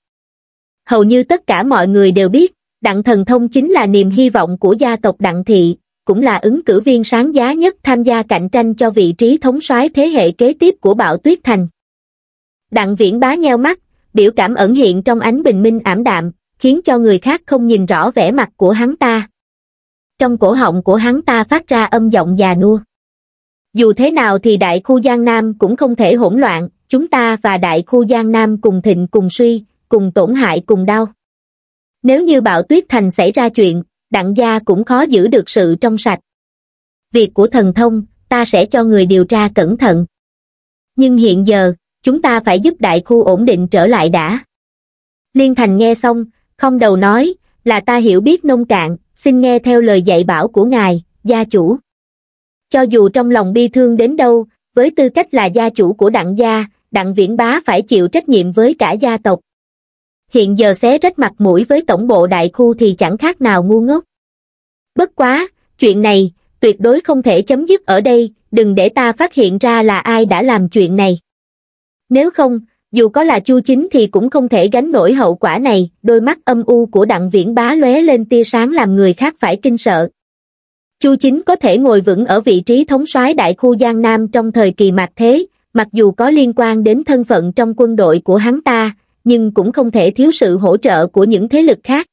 hầu như tất cả mọi người đều biết đặng thần thông chính là niềm hy vọng của gia tộc đặng thị cũng là ứng cử viên sáng giá nhất tham gia cạnh tranh cho vị trí thống soái thế hệ kế tiếp của bạo tuyết thành đặng viễn bá nheo mắt biểu cảm ẩn hiện trong ánh bình minh ảm đạm khiến cho người khác không nhìn rõ vẻ mặt của hắn ta trong cổ họng của hắn ta phát ra âm giọng già nua dù thế nào thì đại khu Giang Nam cũng không thể hỗn loạn, chúng ta và đại khu Giang Nam cùng thịnh cùng suy, cùng tổn hại cùng đau. Nếu như bạo tuyết thành xảy ra chuyện, đặng gia cũng khó giữ được sự trong sạch. Việc của thần thông, ta sẽ cho người điều tra cẩn thận. Nhưng hiện giờ, chúng ta phải giúp đại khu ổn định trở lại đã. Liên Thành nghe xong, không đầu nói, là ta hiểu biết nông cạn, xin nghe theo lời dạy bảo của ngài, gia chủ cho dù trong lòng bi thương đến đâu với tư cách là gia chủ của đặng gia đặng viễn bá phải chịu trách nhiệm với cả gia tộc hiện giờ xé rách mặt mũi với tổng bộ đại khu thì chẳng khác nào ngu ngốc bất quá chuyện này tuyệt đối không thể chấm dứt ở đây đừng để ta phát hiện ra là ai đã làm chuyện này nếu không dù có là chu chính thì cũng không thể gánh nổi hậu quả này đôi mắt âm u của đặng viễn bá lóe lên tia sáng làm người khác phải kinh sợ chu chính có thể ngồi vững ở vị trí thống soái đại khu giang nam trong thời kỳ mạc thế mặc dù có liên quan đến thân phận trong quân đội của hắn ta nhưng cũng không thể thiếu sự hỗ trợ của những thế lực khác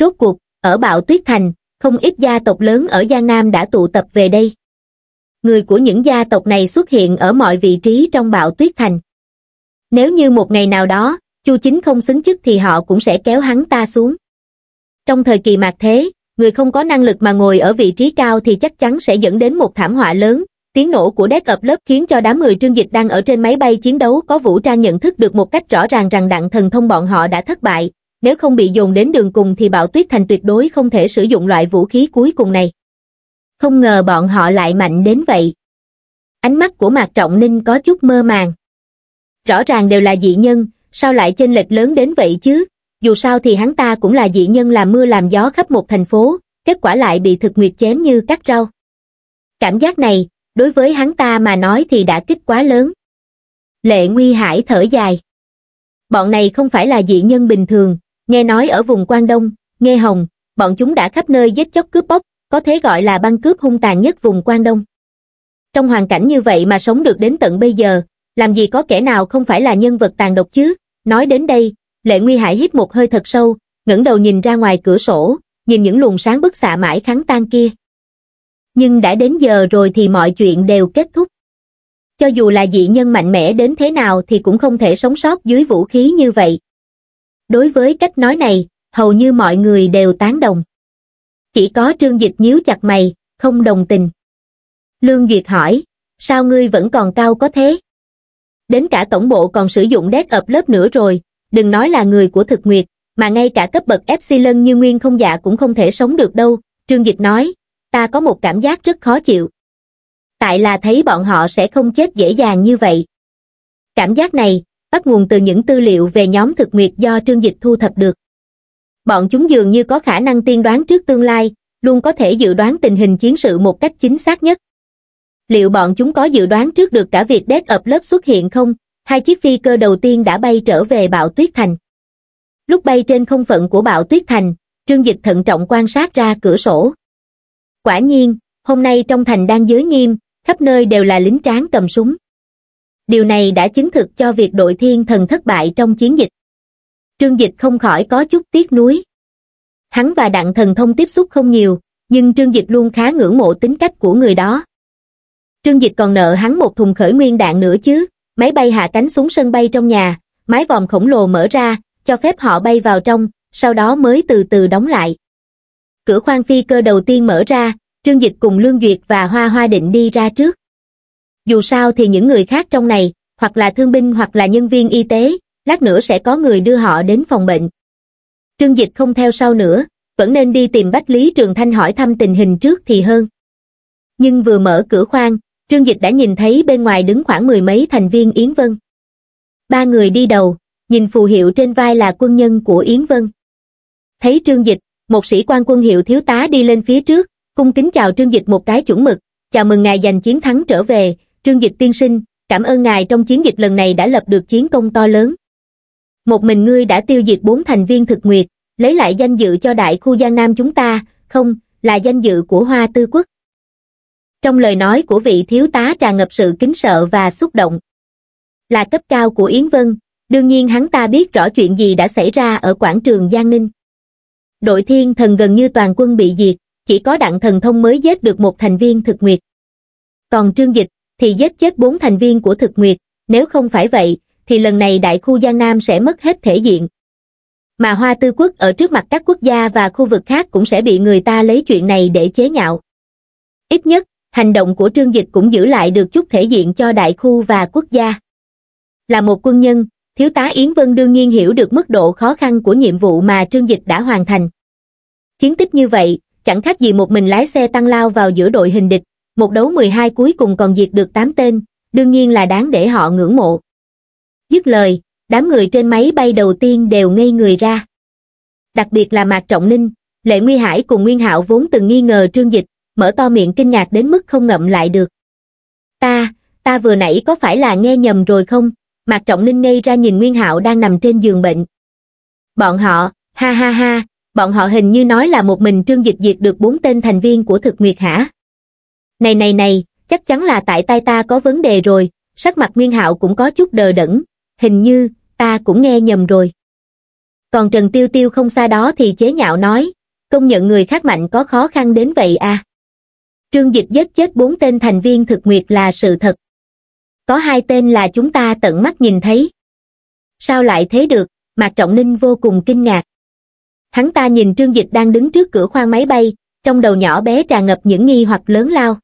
rốt cuộc ở bạo tuyết thành không ít gia tộc lớn ở giang nam đã tụ tập về đây người của những gia tộc này xuất hiện ở mọi vị trí trong bạo tuyết thành nếu như một ngày nào đó chu chính không xứng chức thì họ cũng sẽ kéo hắn ta xuống trong thời kỳ mạc thế người không có năng lực mà ngồi ở vị trí cao thì chắc chắn sẽ dẫn đến một thảm họa lớn. Tiếng nổ của Deck ập lớp khiến cho đám người trương dịch đang ở trên máy bay chiến đấu có vũ trang nhận thức được một cách rõ ràng rằng đặng thần thông bọn họ đã thất bại. Nếu không bị dồn đến đường cùng thì bạo tuyết thành tuyệt đối không thể sử dụng loại vũ khí cuối cùng này. Không ngờ bọn họ lại mạnh đến vậy. Ánh mắt của Mạc Trọng Ninh có chút mơ màng. Rõ ràng đều là dị nhân, sao lại chênh lệch lớn đến vậy chứ? dù sao thì hắn ta cũng là dị nhân làm mưa làm gió khắp một thành phố, kết quả lại bị thực nguyệt chém như cắt rau. Cảm giác này, đối với hắn ta mà nói thì đã kích quá lớn. Lệ Nguy Hải thở dài. Bọn này không phải là dị nhân bình thường, nghe nói ở vùng Quang Đông, Nghe Hồng, bọn chúng đã khắp nơi giết chóc cướp bóc, có thể gọi là băng cướp hung tàn nhất vùng Quang Đông. Trong hoàn cảnh như vậy mà sống được đến tận bây giờ, làm gì có kẻ nào không phải là nhân vật tàn độc chứ? Nói đến đây, Lệ Nguy Hải hít một hơi thật sâu, ngẩng đầu nhìn ra ngoài cửa sổ, nhìn những luồng sáng bức xạ mãi kháng tan kia. Nhưng đã đến giờ rồi thì mọi chuyện đều kết thúc. Cho dù là dị nhân mạnh mẽ đến thế nào thì cũng không thể sống sót dưới vũ khí như vậy. Đối với cách nói này, hầu như mọi người đều tán đồng. Chỉ có trương dịch nhíu chặt mày, không đồng tình. Lương Duyệt hỏi, sao ngươi vẫn còn cao có thế? Đến cả tổng bộ còn sử dụng đét ập lớp nữa rồi, đừng nói là người của thực nguyệt, mà ngay cả cấp bậc Epsilon như nguyên không dạ cũng không thể sống được đâu, Trương Dịch nói, ta có một cảm giác rất khó chịu. Tại là thấy bọn họ sẽ không chết dễ dàng như vậy. Cảm giác này, bắt nguồn từ những tư liệu về nhóm thực nguyệt do Trương Dịch thu thập được. Bọn chúng dường như có khả năng tiên đoán trước tương lai, luôn có thể dự đoán tình hình chiến sự một cách chính xác nhất. Liệu bọn chúng có dự đoán trước được cả việc Death ập lớp xuất hiện không? hai chiếc phi cơ đầu tiên đã bay trở về bạo tuyết thành. Lúc bay trên không phận của bạo tuyết thành, Trương Dịch thận trọng quan sát ra cửa sổ. Quả nhiên, hôm nay trong thành đang giới nghiêm, khắp nơi đều là lính tráng cầm súng. Điều này đã chứng thực cho việc đội thiên thần thất bại trong chiến dịch. Trương Dịch không khỏi có chút tiếc nuối. Hắn và đặng thần thông tiếp xúc không nhiều, nhưng Trương Dịch luôn khá ngưỡng mộ tính cách của người đó. Trương Dịch còn nợ hắn một thùng khởi nguyên đạn nữa chứ. Máy bay hạ cánh xuống sân bay trong nhà, mái vòm khổng lồ mở ra, cho phép họ bay vào trong, sau đó mới từ từ đóng lại. Cửa khoang phi cơ đầu tiên mở ra, Trương Dịch cùng Lương Duyệt và Hoa Hoa định đi ra trước. Dù sao thì những người khác trong này, hoặc là thương binh hoặc là nhân viên y tế, lát nữa sẽ có người đưa họ đến phòng bệnh. Trương Dịch không theo sau nữa, vẫn nên đi tìm Bách Lý Trường Thanh hỏi thăm tình hình trước thì hơn. Nhưng vừa mở cửa khoang, Trương Dịch đã nhìn thấy bên ngoài đứng khoảng mười mấy thành viên Yến Vân. Ba người đi đầu, nhìn phù hiệu trên vai là quân nhân của Yến Vân. Thấy Trương Dịch, một sĩ quan quân hiệu thiếu tá đi lên phía trước, cung kính chào Trương Dịch một cái chuẩn mực, chào mừng ngài giành chiến thắng trở về, Trương Dịch tiên sinh, cảm ơn ngài trong chiến dịch lần này đã lập được chiến công to lớn. Một mình ngươi đã tiêu diệt bốn thành viên thực nguyệt, lấy lại danh dự cho đại khu Giang Nam chúng ta, không, là danh dự của Hoa Tư Quốc trong lời nói của vị thiếu tá tràn ngập sự kính sợ và xúc động. Là cấp cao của Yến Vân, đương nhiên hắn ta biết rõ chuyện gì đã xảy ra ở quảng trường Giang Ninh. Đội thiên thần gần như toàn quân bị diệt, chỉ có đặng thần thông mới giết được một thành viên thực nguyệt. Còn Trương Dịch thì giết chết bốn thành viên của thực nguyệt, nếu không phải vậy, thì lần này đại khu Giang Nam sẽ mất hết thể diện. Mà hoa tư quốc ở trước mặt các quốc gia và khu vực khác cũng sẽ bị người ta lấy chuyện này để chế nhạo. Ít nhất, hành động của trương dịch cũng giữ lại được chút thể diện cho đại khu và quốc gia là một quân nhân thiếu tá yến vân đương nhiên hiểu được mức độ khó khăn của nhiệm vụ mà trương dịch đã hoàn thành chiến tích như vậy chẳng khác gì một mình lái xe tăng lao vào giữa đội hình địch một đấu 12 cuối cùng còn diệt được 8 tên đương nhiên là đáng để họ ngưỡng mộ dứt lời đám người trên máy bay đầu tiên đều ngây người ra đặc biệt là mạc trọng ninh lệ nguy hải cùng nguyên hạo vốn từng nghi ngờ trương dịch mở to miệng kinh ngạc đến mức không ngậm lại được. Ta, ta vừa nãy có phải là nghe nhầm rồi không? Mạc Trọng Ninh ngây ra nhìn Nguyên Hạo đang nằm trên giường bệnh. Bọn họ, ha ha ha, bọn họ hình như nói là một mình Trương Dịch diệt được bốn tên thành viên của thực nguyệt hả? Này này này, chắc chắn là tại tai ta có vấn đề rồi, sắc mặt Nguyên Hạo cũng có chút đờ đẫn, hình như, ta cũng nghe nhầm rồi. Còn Trần Tiêu Tiêu không xa đó thì chế nhạo nói, công nhận người khác mạnh có khó khăn đến vậy à? Trương Dịch giết chết bốn tên thành viên thực nguyệt là sự thật. Có hai tên là chúng ta tận mắt nhìn thấy. Sao lại thế được? Mạc Trọng Ninh vô cùng kinh ngạc. Hắn ta nhìn Trương Dịch đang đứng trước cửa khoang máy bay, trong đầu nhỏ bé tràn ngập những nghi hoặc lớn lao.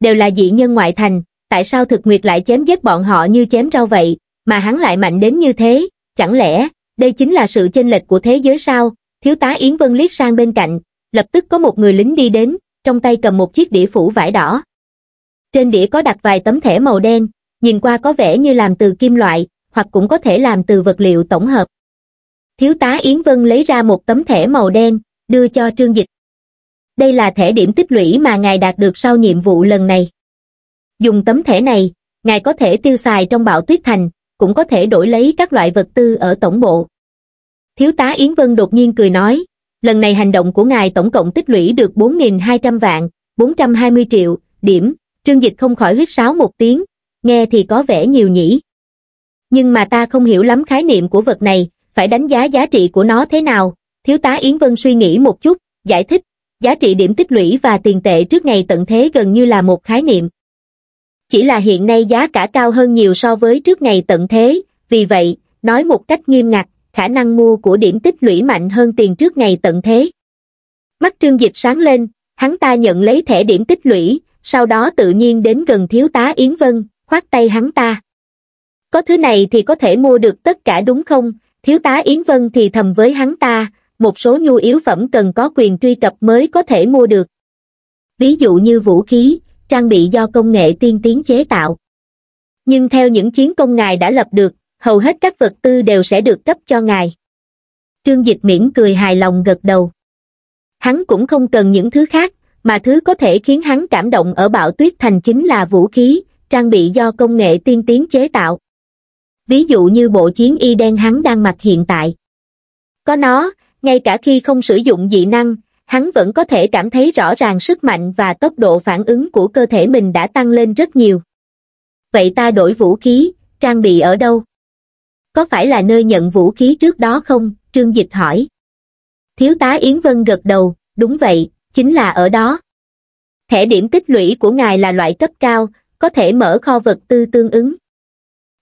Đều là dị nhân ngoại thành, tại sao thực nguyệt lại chém giết bọn họ như chém rau vậy, mà hắn lại mạnh đến như thế, chẳng lẽ, đây chính là sự chênh lệch của thế giới sao? Thiếu tá Yến Vân liếc sang bên cạnh, lập tức có một người lính đi đến, trong tay cầm một chiếc đĩa phủ vải đỏ. Trên đĩa có đặt vài tấm thẻ màu đen, nhìn qua có vẻ như làm từ kim loại, hoặc cũng có thể làm từ vật liệu tổng hợp. Thiếu tá Yến Vân lấy ra một tấm thẻ màu đen, đưa cho Trương Dịch. Đây là thẻ điểm tích lũy mà ngài đạt được sau nhiệm vụ lần này. Dùng tấm thẻ này, ngài có thể tiêu xài trong bạo tuyết thành, cũng có thể đổi lấy các loại vật tư ở tổng bộ. Thiếu tá Yến Vân đột nhiên cười nói, lần này hành động của ngài tổng cộng tích lũy được 4.200 vạn, 420 triệu, điểm, trương dịch không khỏi huyết sáo một tiếng, nghe thì có vẻ nhiều nhỉ. Nhưng mà ta không hiểu lắm khái niệm của vật này, phải đánh giá giá trị của nó thế nào, thiếu tá Yến Vân suy nghĩ một chút, giải thích, giá trị điểm tích lũy và tiền tệ trước ngày tận thế gần như là một khái niệm. Chỉ là hiện nay giá cả cao hơn nhiều so với trước ngày tận thế, vì vậy, nói một cách nghiêm ngặt, khả năng mua của điểm tích lũy mạnh hơn tiền trước ngày tận thế. Mắt trương dịch sáng lên, hắn ta nhận lấy thẻ điểm tích lũy, sau đó tự nhiên đến gần thiếu tá Yến Vân, khoát tay hắn ta. Có thứ này thì có thể mua được tất cả đúng không? Thiếu tá Yến Vân thì thầm với hắn ta, một số nhu yếu phẩm cần có quyền truy cập mới có thể mua được. Ví dụ như vũ khí, trang bị do công nghệ tiên tiến chế tạo. Nhưng theo những chiến công ngài đã lập được, hầu hết các vật tư đều sẽ được cấp cho ngài trương dịch miễn cười hài lòng gật đầu hắn cũng không cần những thứ khác mà thứ có thể khiến hắn cảm động ở bạo tuyết thành chính là vũ khí trang bị do công nghệ tiên tiến chế tạo ví dụ như bộ chiến y đen hắn đang mặc hiện tại có nó ngay cả khi không sử dụng dị năng hắn vẫn có thể cảm thấy rõ ràng sức mạnh và tốc độ phản ứng của cơ thể mình đã tăng lên rất nhiều vậy ta đổi vũ khí trang bị ở đâu có phải là nơi nhận vũ khí trước đó không? Trương Dịch hỏi. Thiếu tá Yến Vân gật đầu, đúng vậy, chính là ở đó. Thẻ điểm tích lũy của ngài là loại cấp cao, có thể mở kho vật tư tương ứng.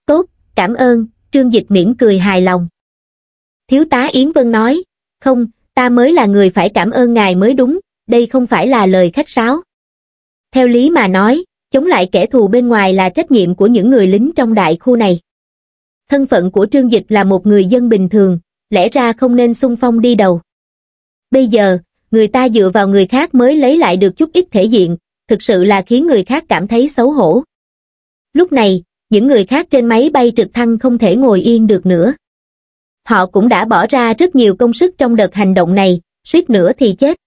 Tốt, cảm ơn, Trương Dịch mỉm cười hài lòng. Thiếu tá Yến Vân nói, không, ta mới là người phải cảm ơn ngài mới đúng, đây không phải là lời khách sáo. Theo lý mà nói, chống lại kẻ thù bên ngoài là trách nhiệm của những người lính trong đại khu này thân phận của Trương Dịch là một người dân bình thường, lẽ ra không nên xung phong đi đầu. Bây giờ, người ta dựa vào người khác mới lấy lại được chút ít thể diện, thực sự là khiến người khác cảm thấy xấu hổ. Lúc này, những người khác trên máy bay trực thăng không thể ngồi yên được nữa. Họ cũng đã bỏ ra rất nhiều công sức trong đợt hành động này, suýt nữa thì chết.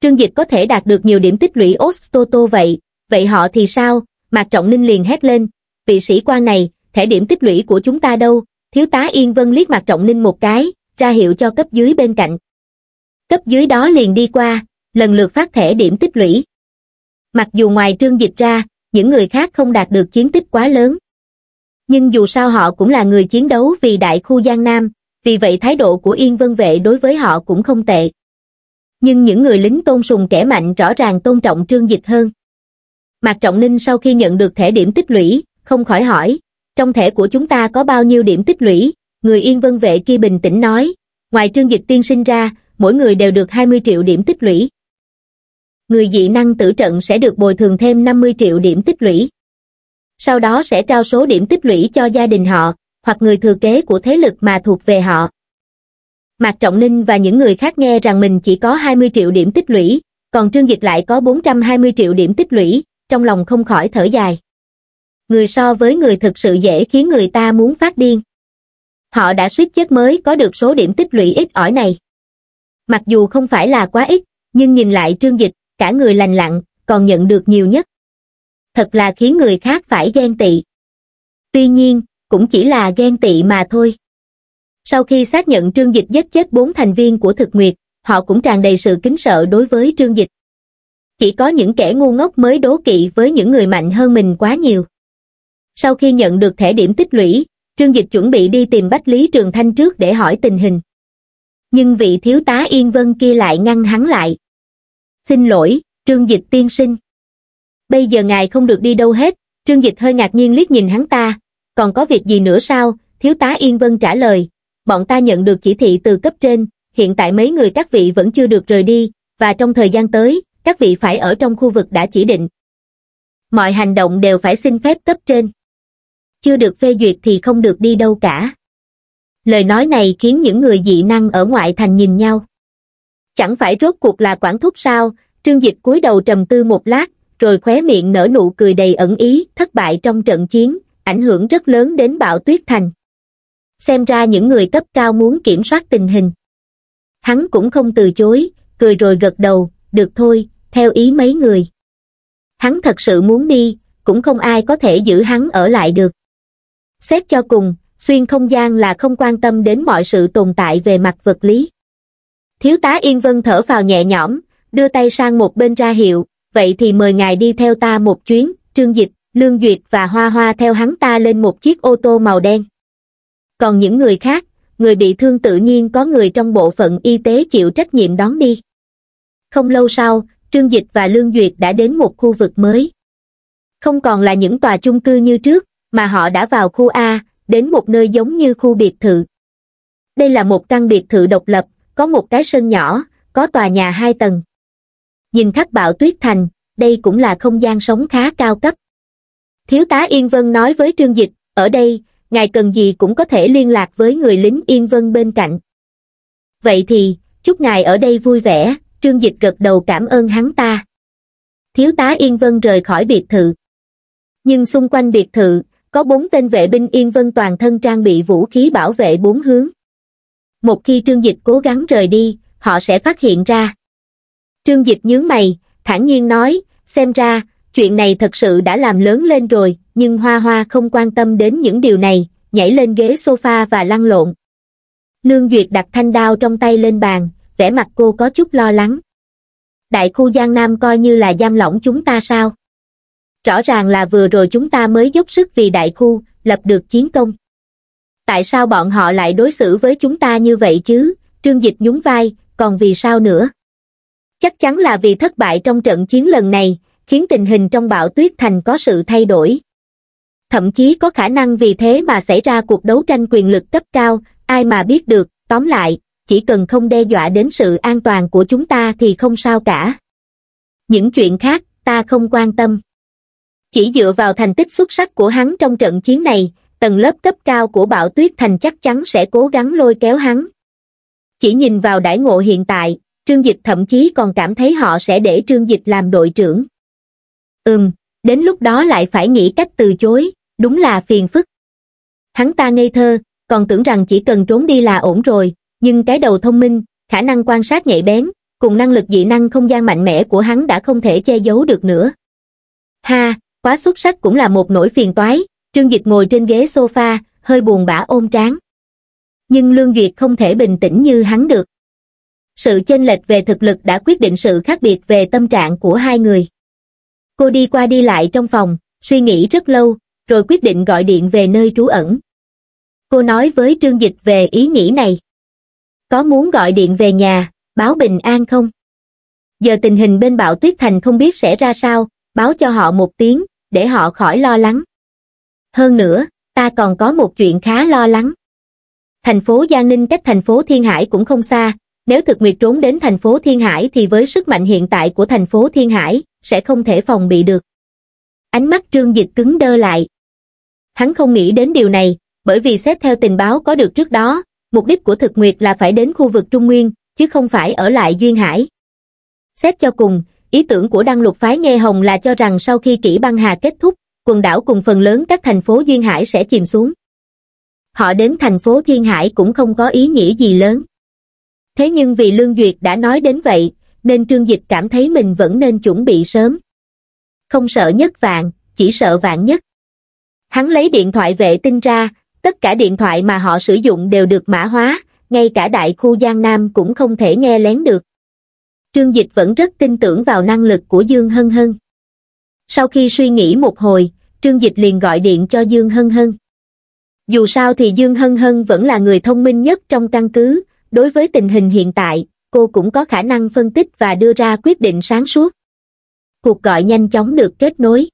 Trương Dịch có thể đạt được nhiều điểm tích lũy Ostoto vậy, vậy họ thì sao? Mạc Trọng Ninh liền hét lên, vị sĩ quan này, thẻ điểm tích lũy của chúng ta đâu, thiếu tá Yên Vân liếc mặt Trọng Ninh một cái, ra hiệu cho cấp dưới bên cạnh. Cấp dưới đó liền đi qua, lần lượt phát thẻ điểm tích lũy. Mặc dù ngoài trương dịch ra, những người khác không đạt được chiến tích quá lớn. Nhưng dù sao họ cũng là người chiến đấu vì đại khu Giang Nam, vì vậy thái độ của Yên Vân Vệ đối với họ cũng không tệ. Nhưng những người lính tôn sùng kẻ mạnh rõ ràng tôn trọng trương dịch hơn. Mạc Trọng Ninh sau khi nhận được thẻ điểm tích lũy, không khỏi hỏi, trong thẻ của chúng ta có bao nhiêu điểm tích lũy, người yên vân vệ kia bình tĩnh nói, ngoài trương dịch tiên sinh ra, mỗi người đều được 20 triệu điểm tích lũy. Người dị năng tử trận sẽ được bồi thường thêm 50 triệu điểm tích lũy. Sau đó sẽ trao số điểm tích lũy cho gia đình họ, hoặc người thừa kế của thế lực mà thuộc về họ. Mạc Trọng Ninh và những người khác nghe rằng mình chỉ có 20 triệu điểm tích lũy, còn Trương Dịch lại có 420 triệu điểm tích lũy, trong lòng không khỏi thở dài người so với người thực sự dễ khiến người ta muốn phát điên. Họ đã suýt chết mới có được số điểm tích lũy ít ỏi này. Mặc dù không phải là quá ít, nhưng nhìn lại trương dịch, cả người lành lặng còn nhận được nhiều nhất. Thật là khiến người khác phải ghen tị. Tuy nhiên, cũng chỉ là ghen tị mà thôi. Sau khi xác nhận trương dịch giết chết bốn thành viên của thực nguyệt, họ cũng tràn đầy sự kính sợ đối với trương dịch. Chỉ có những kẻ ngu ngốc mới đố kỵ với những người mạnh hơn mình quá nhiều sau khi nhận được thẻ điểm tích lũy, Trương Dịch chuẩn bị đi tìm Bách Lý Trường Thanh trước để hỏi tình hình. Nhưng vị thiếu tá Yên Vân kia lại ngăn hắn lại. Xin lỗi, Trương Dịch tiên sinh. Bây giờ ngài không được đi đâu hết, Trương Dịch hơi ngạc nhiên liếc nhìn hắn ta. Còn có việc gì nữa sao? Thiếu tá Yên Vân trả lời. Bọn ta nhận được chỉ thị từ cấp trên, hiện tại mấy người các vị vẫn chưa được rời đi, và trong thời gian tới, các vị phải ở trong khu vực đã chỉ định. Mọi hành động đều phải xin phép cấp trên chưa được phê duyệt thì không được đi đâu cả. Lời nói này khiến những người dị năng ở ngoại thành nhìn nhau. Chẳng phải rốt cuộc là quản thúc sao, trương dịch cúi đầu trầm tư một lát, rồi khóe miệng nở nụ cười đầy ẩn ý, thất bại trong trận chiến, ảnh hưởng rất lớn đến bạo tuyết thành. Xem ra những người cấp cao muốn kiểm soát tình hình. Hắn cũng không từ chối, cười rồi gật đầu, được thôi, theo ý mấy người. Hắn thật sự muốn đi, cũng không ai có thể giữ hắn ở lại được. Xét cho cùng, xuyên không gian là không quan tâm đến mọi sự tồn tại về mặt vật lý. Thiếu tá Yên Vân thở vào nhẹ nhõm, đưa tay sang một bên ra hiệu, vậy thì mời ngài đi theo ta một chuyến, Trương Dịch, Lương Duyệt và Hoa Hoa theo hắn ta lên một chiếc ô tô màu đen. Còn những người khác, người bị thương tự nhiên có người trong bộ phận y tế chịu trách nhiệm đón đi. Không lâu sau, Trương Dịch và Lương Duyệt đã đến một khu vực mới. Không còn là những tòa chung cư như trước, mà họ đã vào khu A, đến một nơi giống như khu biệt thự. Đây là một căn biệt thự độc lập, có một cái sân nhỏ, có tòa nhà hai tầng. Nhìn khắp bạo tuyết thành, đây cũng là không gian sống khá cao cấp. Thiếu tá Yên Vân nói với Trương Dịch, ở đây, ngài cần gì cũng có thể liên lạc với người lính Yên Vân bên cạnh. Vậy thì, chúc ngài ở đây vui vẻ, Trương Dịch gật đầu cảm ơn hắn ta. Thiếu tá Yên Vân rời khỏi biệt thự. Nhưng xung quanh biệt thự, có bốn tên vệ binh Yên Vân toàn thân trang bị vũ khí bảo vệ bốn hướng. Một khi Trương Dịch cố gắng rời đi, họ sẽ phát hiện ra. Trương Dịch nhướng mày, thản nhiên nói, xem ra, chuyện này thật sự đã làm lớn lên rồi, nhưng Hoa Hoa không quan tâm đến những điều này, nhảy lên ghế sofa và lăn lộn. Lương Duyệt đặt thanh đao trong tay lên bàn, vẻ mặt cô có chút lo lắng. Đại khu Giang Nam coi như là giam lỏng chúng ta sao? rõ ràng là vừa rồi chúng ta mới dốc sức vì đại khu lập được chiến công tại sao bọn họ lại đối xử với chúng ta như vậy chứ trương dịch nhún vai còn vì sao nữa chắc chắn là vì thất bại trong trận chiến lần này khiến tình hình trong bão tuyết thành có sự thay đổi thậm chí có khả năng vì thế mà xảy ra cuộc đấu tranh quyền lực cấp cao ai mà biết được tóm lại chỉ cần không đe dọa đến sự an toàn của chúng ta thì không sao cả những chuyện khác ta không quan tâm chỉ dựa vào thành tích xuất sắc của hắn trong trận chiến này tầng lớp cấp cao của bạo tuyết thành chắc chắn sẽ cố gắng lôi kéo hắn chỉ nhìn vào đại ngộ hiện tại trương dịch thậm chí còn cảm thấy họ sẽ để trương dịch làm đội trưởng ừm đến lúc đó lại phải nghĩ cách từ chối đúng là phiền phức hắn ta ngây thơ còn tưởng rằng chỉ cần trốn đi là ổn rồi nhưng cái đầu thông minh khả năng quan sát nhạy bén cùng năng lực dị năng không gian mạnh mẽ của hắn đã không thể che giấu được nữa ha quá xuất sắc cũng là một nỗi phiền toái, Trương Dịch ngồi trên ghế sofa, hơi buồn bã ôm trán. Nhưng Lương Duyệt không thể bình tĩnh như hắn được. Sự chênh lệch về thực lực đã quyết định sự khác biệt về tâm trạng của hai người. Cô đi qua đi lại trong phòng, suy nghĩ rất lâu, rồi quyết định gọi điện về nơi trú ẩn. Cô nói với Trương Dịch về ý nghĩ này. Có muốn gọi điện về nhà, báo bình an không? Giờ tình hình bên bão tuyết thành không biết sẽ ra sao, báo cho họ một tiếng, để họ khỏi lo lắng. Hơn nữa, ta còn có một chuyện khá lo lắng. Thành phố Giang Ninh cách thành phố Thiên Hải cũng không xa, nếu thực nguyệt trốn đến thành phố Thiên Hải thì với sức mạnh hiện tại của thành phố Thiên Hải, sẽ không thể phòng bị được. Ánh mắt trương dịch cứng đơ lại. Hắn không nghĩ đến điều này, bởi vì xét theo tình báo có được trước đó, mục đích của thực nguyệt là phải đến khu vực Trung Nguyên, chứ không phải ở lại Duyên Hải. Xét cho cùng, Ý tưởng của Đăng Lục Phái Nghe Hồng là cho rằng sau khi kỷ băng hà kết thúc, quần đảo cùng phần lớn các thành phố Duyên Hải sẽ chìm xuống. Họ đến thành phố Thiên Hải cũng không có ý nghĩa gì lớn. Thế nhưng vì Lương Duyệt đã nói đến vậy, nên Trương Dịch cảm thấy mình vẫn nên chuẩn bị sớm. Không sợ nhất vạn, chỉ sợ vạn nhất. Hắn lấy điện thoại vệ tinh ra, tất cả điện thoại mà họ sử dụng đều được mã hóa, ngay cả đại khu Giang Nam cũng không thể nghe lén được. Trương Dịch vẫn rất tin tưởng vào năng lực của Dương Hân Hân. Sau khi suy nghĩ một hồi, Trương Dịch liền gọi điện cho Dương Hân Hân. Dù sao thì Dương Hân Hân vẫn là người thông minh nhất trong căn cứ, đối với tình hình hiện tại, cô cũng có khả năng phân tích và đưa ra quyết định sáng suốt. Cuộc gọi nhanh chóng được kết nối.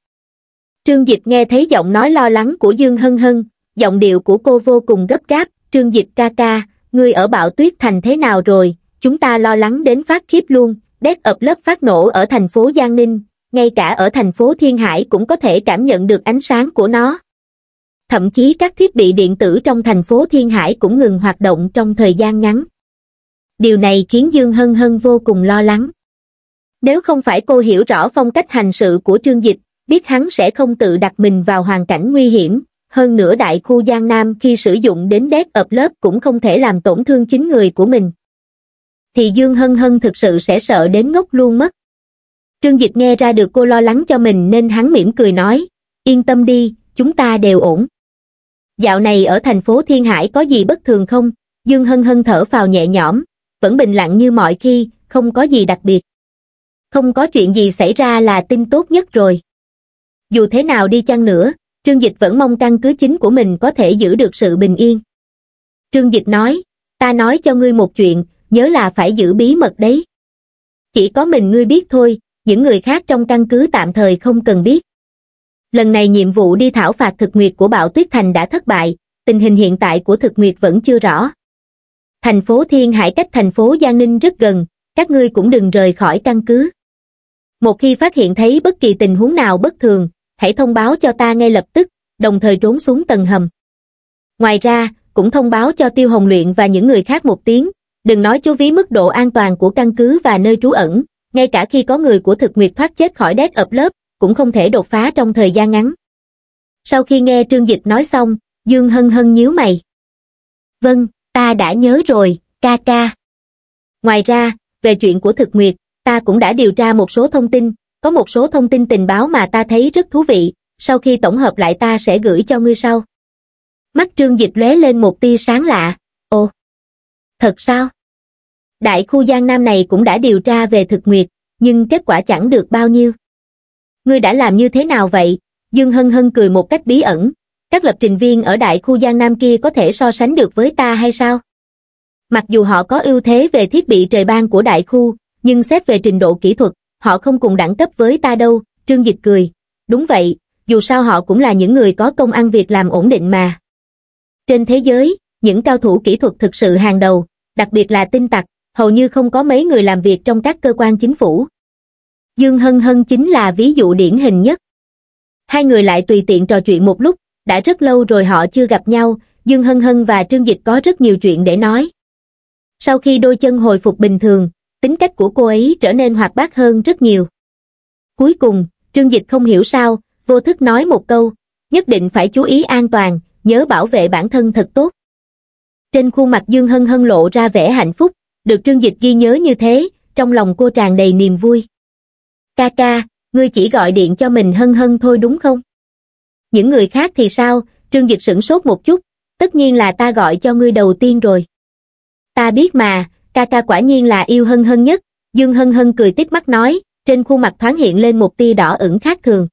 Trương Dịch nghe thấy giọng nói lo lắng của Dương Hân Hân, giọng điệu của cô vô cùng gấp gáp, Trương Dịch ca ca, ngươi ở bạo tuyết thành thế nào rồi, chúng ta lo lắng đến phát khiếp luôn đét ập lớp phát nổ ở thành phố giang ninh ngay cả ở thành phố thiên hải cũng có thể cảm nhận được ánh sáng của nó thậm chí các thiết bị điện tử trong thành phố thiên hải cũng ngừng hoạt động trong thời gian ngắn điều này khiến dương hân hân vô cùng lo lắng nếu không phải cô hiểu rõ phong cách hành sự của trương dịch biết hắn sẽ không tự đặt mình vào hoàn cảnh nguy hiểm hơn nữa đại khu giang nam khi sử dụng đến đét ập lớp cũng không thể làm tổn thương chính người của mình thì Dương Hân Hân thực sự sẽ sợ đến ngốc luôn mất. Trương Dịch nghe ra được cô lo lắng cho mình nên hắn mỉm cười nói, yên tâm đi, chúng ta đều ổn. Dạo này ở thành phố Thiên Hải có gì bất thường không? Dương Hân Hân thở phào nhẹ nhõm, vẫn bình lặng như mọi khi, không có gì đặc biệt. Không có chuyện gì xảy ra là tin tốt nhất rồi. Dù thế nào đi chăng nữa, Trương Dịch vẫn mong căn cứ chính của mình có thể giữ được sự bình yên. Trương Dịch nói, ta nói cho ngươi một chuyện, nhớ là phải giữ bí mật đấy. Chỉ có mình ngươi biết thôi, những người khác trong căn cứ tạm thời không cần biết. Lần này nhiệm vụ đi thảo phạt thực nguyệt của bảo Tuyết Thành đã thất bại, tình hình hiện tại của thực nguyệt vẫn chưa rõ. Thành phố Thiên Hải cách thành phố Giang Ninh rất gần, các ngươi cũng đừng rời khỏi căn cứ. Một khi phát hiện thấy bất kỳ tình huống nào bất thường, hãy thông báo cho ta ngay lập tức, đồng thời trốn xuống tầng hầm. Ngoài ra, cũng thông báo cho Tiêu Hồng Luyện và những người khác một tiếng, đừng nói chú ví mức độ an toàn của căn cứ và nơi trú ẩn, ngay cả khi có người của thực nguyệt thoát chết khỏi đét ập lớp, cũng không thể đột phá trong thời gian ngắn. Sau khi nghe Trương Dịch nói xong, Dương Hân Hân nhíu mày. Vâng, ta đã nhớ rồi, ca ca. Ngoài ra, về chuyện của thực nguyệt, ta cũng đã điều tra một số thông tin, có một số thông tin tình báo mà ta thấy rất thú vị, sau khi tổng hợp lại ta sẽ gửi cho ngươi sau. Mắt Trương Dịch lóe lên một tia sáng lạ. Ồ, thật sao? đại khu Giang Nam này cũng đã điều tra về thực nguyệt, nhưng kết quả chẳng được bao nhiêu. Ngươi đã làm như thế nào vậy? Dương Hân Hân cười một cách bí ẩn. Các lập trình viên ở đại khu Giang Nam kia có thể so sánh được với ta hay sao? Mặc dù họ có ưu thế về thiết bị trời ban của đại khu, nhưng xét về trình độ kỹ thuật, họ không cùng đẳng cấp với ta đâu, Trương Dịch cười. Đúng vậy, dù sao họ cũng là những người có công ăn việc làm ổn định mà. Trên thế giới, những cao thủ kỹ thuật thực sự hàng đầu, đặc biệt là tinh tặc, hầu như không có mấy người làm việc trong các cơ quan chính phủ dương hân hân chính là ví dụ điển hình nhất hai người lại tùy tiện trò chuyện một lúc đã rất lâu rồi họ chưa gặp nhau dương hân hân và trương dịch có rất nhiều chuyện để nói sau khi đôi chân hồi phục bình thường tính cách của cô ấy trở nên hoạt bát hơn rất nhiều cuối cùng trương dịch không hiểu sao vô thức nói một câu nhất định phải chú ý an toàn nhớ bảo vệ bản thân thật tốt trên khuôn mặt dương hân hân lộ ra vẻ hạnh phúc được trương dịch ghi nhớ như thế trong lòng cô tràn đầy niềm vui ca ca ngươi chỉ gọi điện cho mình hân hân thôi đúng không những người khác thì sao trương dịch sửng sốt một chút tất nhiên là ta gọi cho ngươi đầu tiên rồi ta biết mà ca ca quả nhiên là yêu hân hân nhất dương hân hân cười tiếp mắt nói trên khuôn mặt thoáng hiện lên một tia đỏ ửng khác thường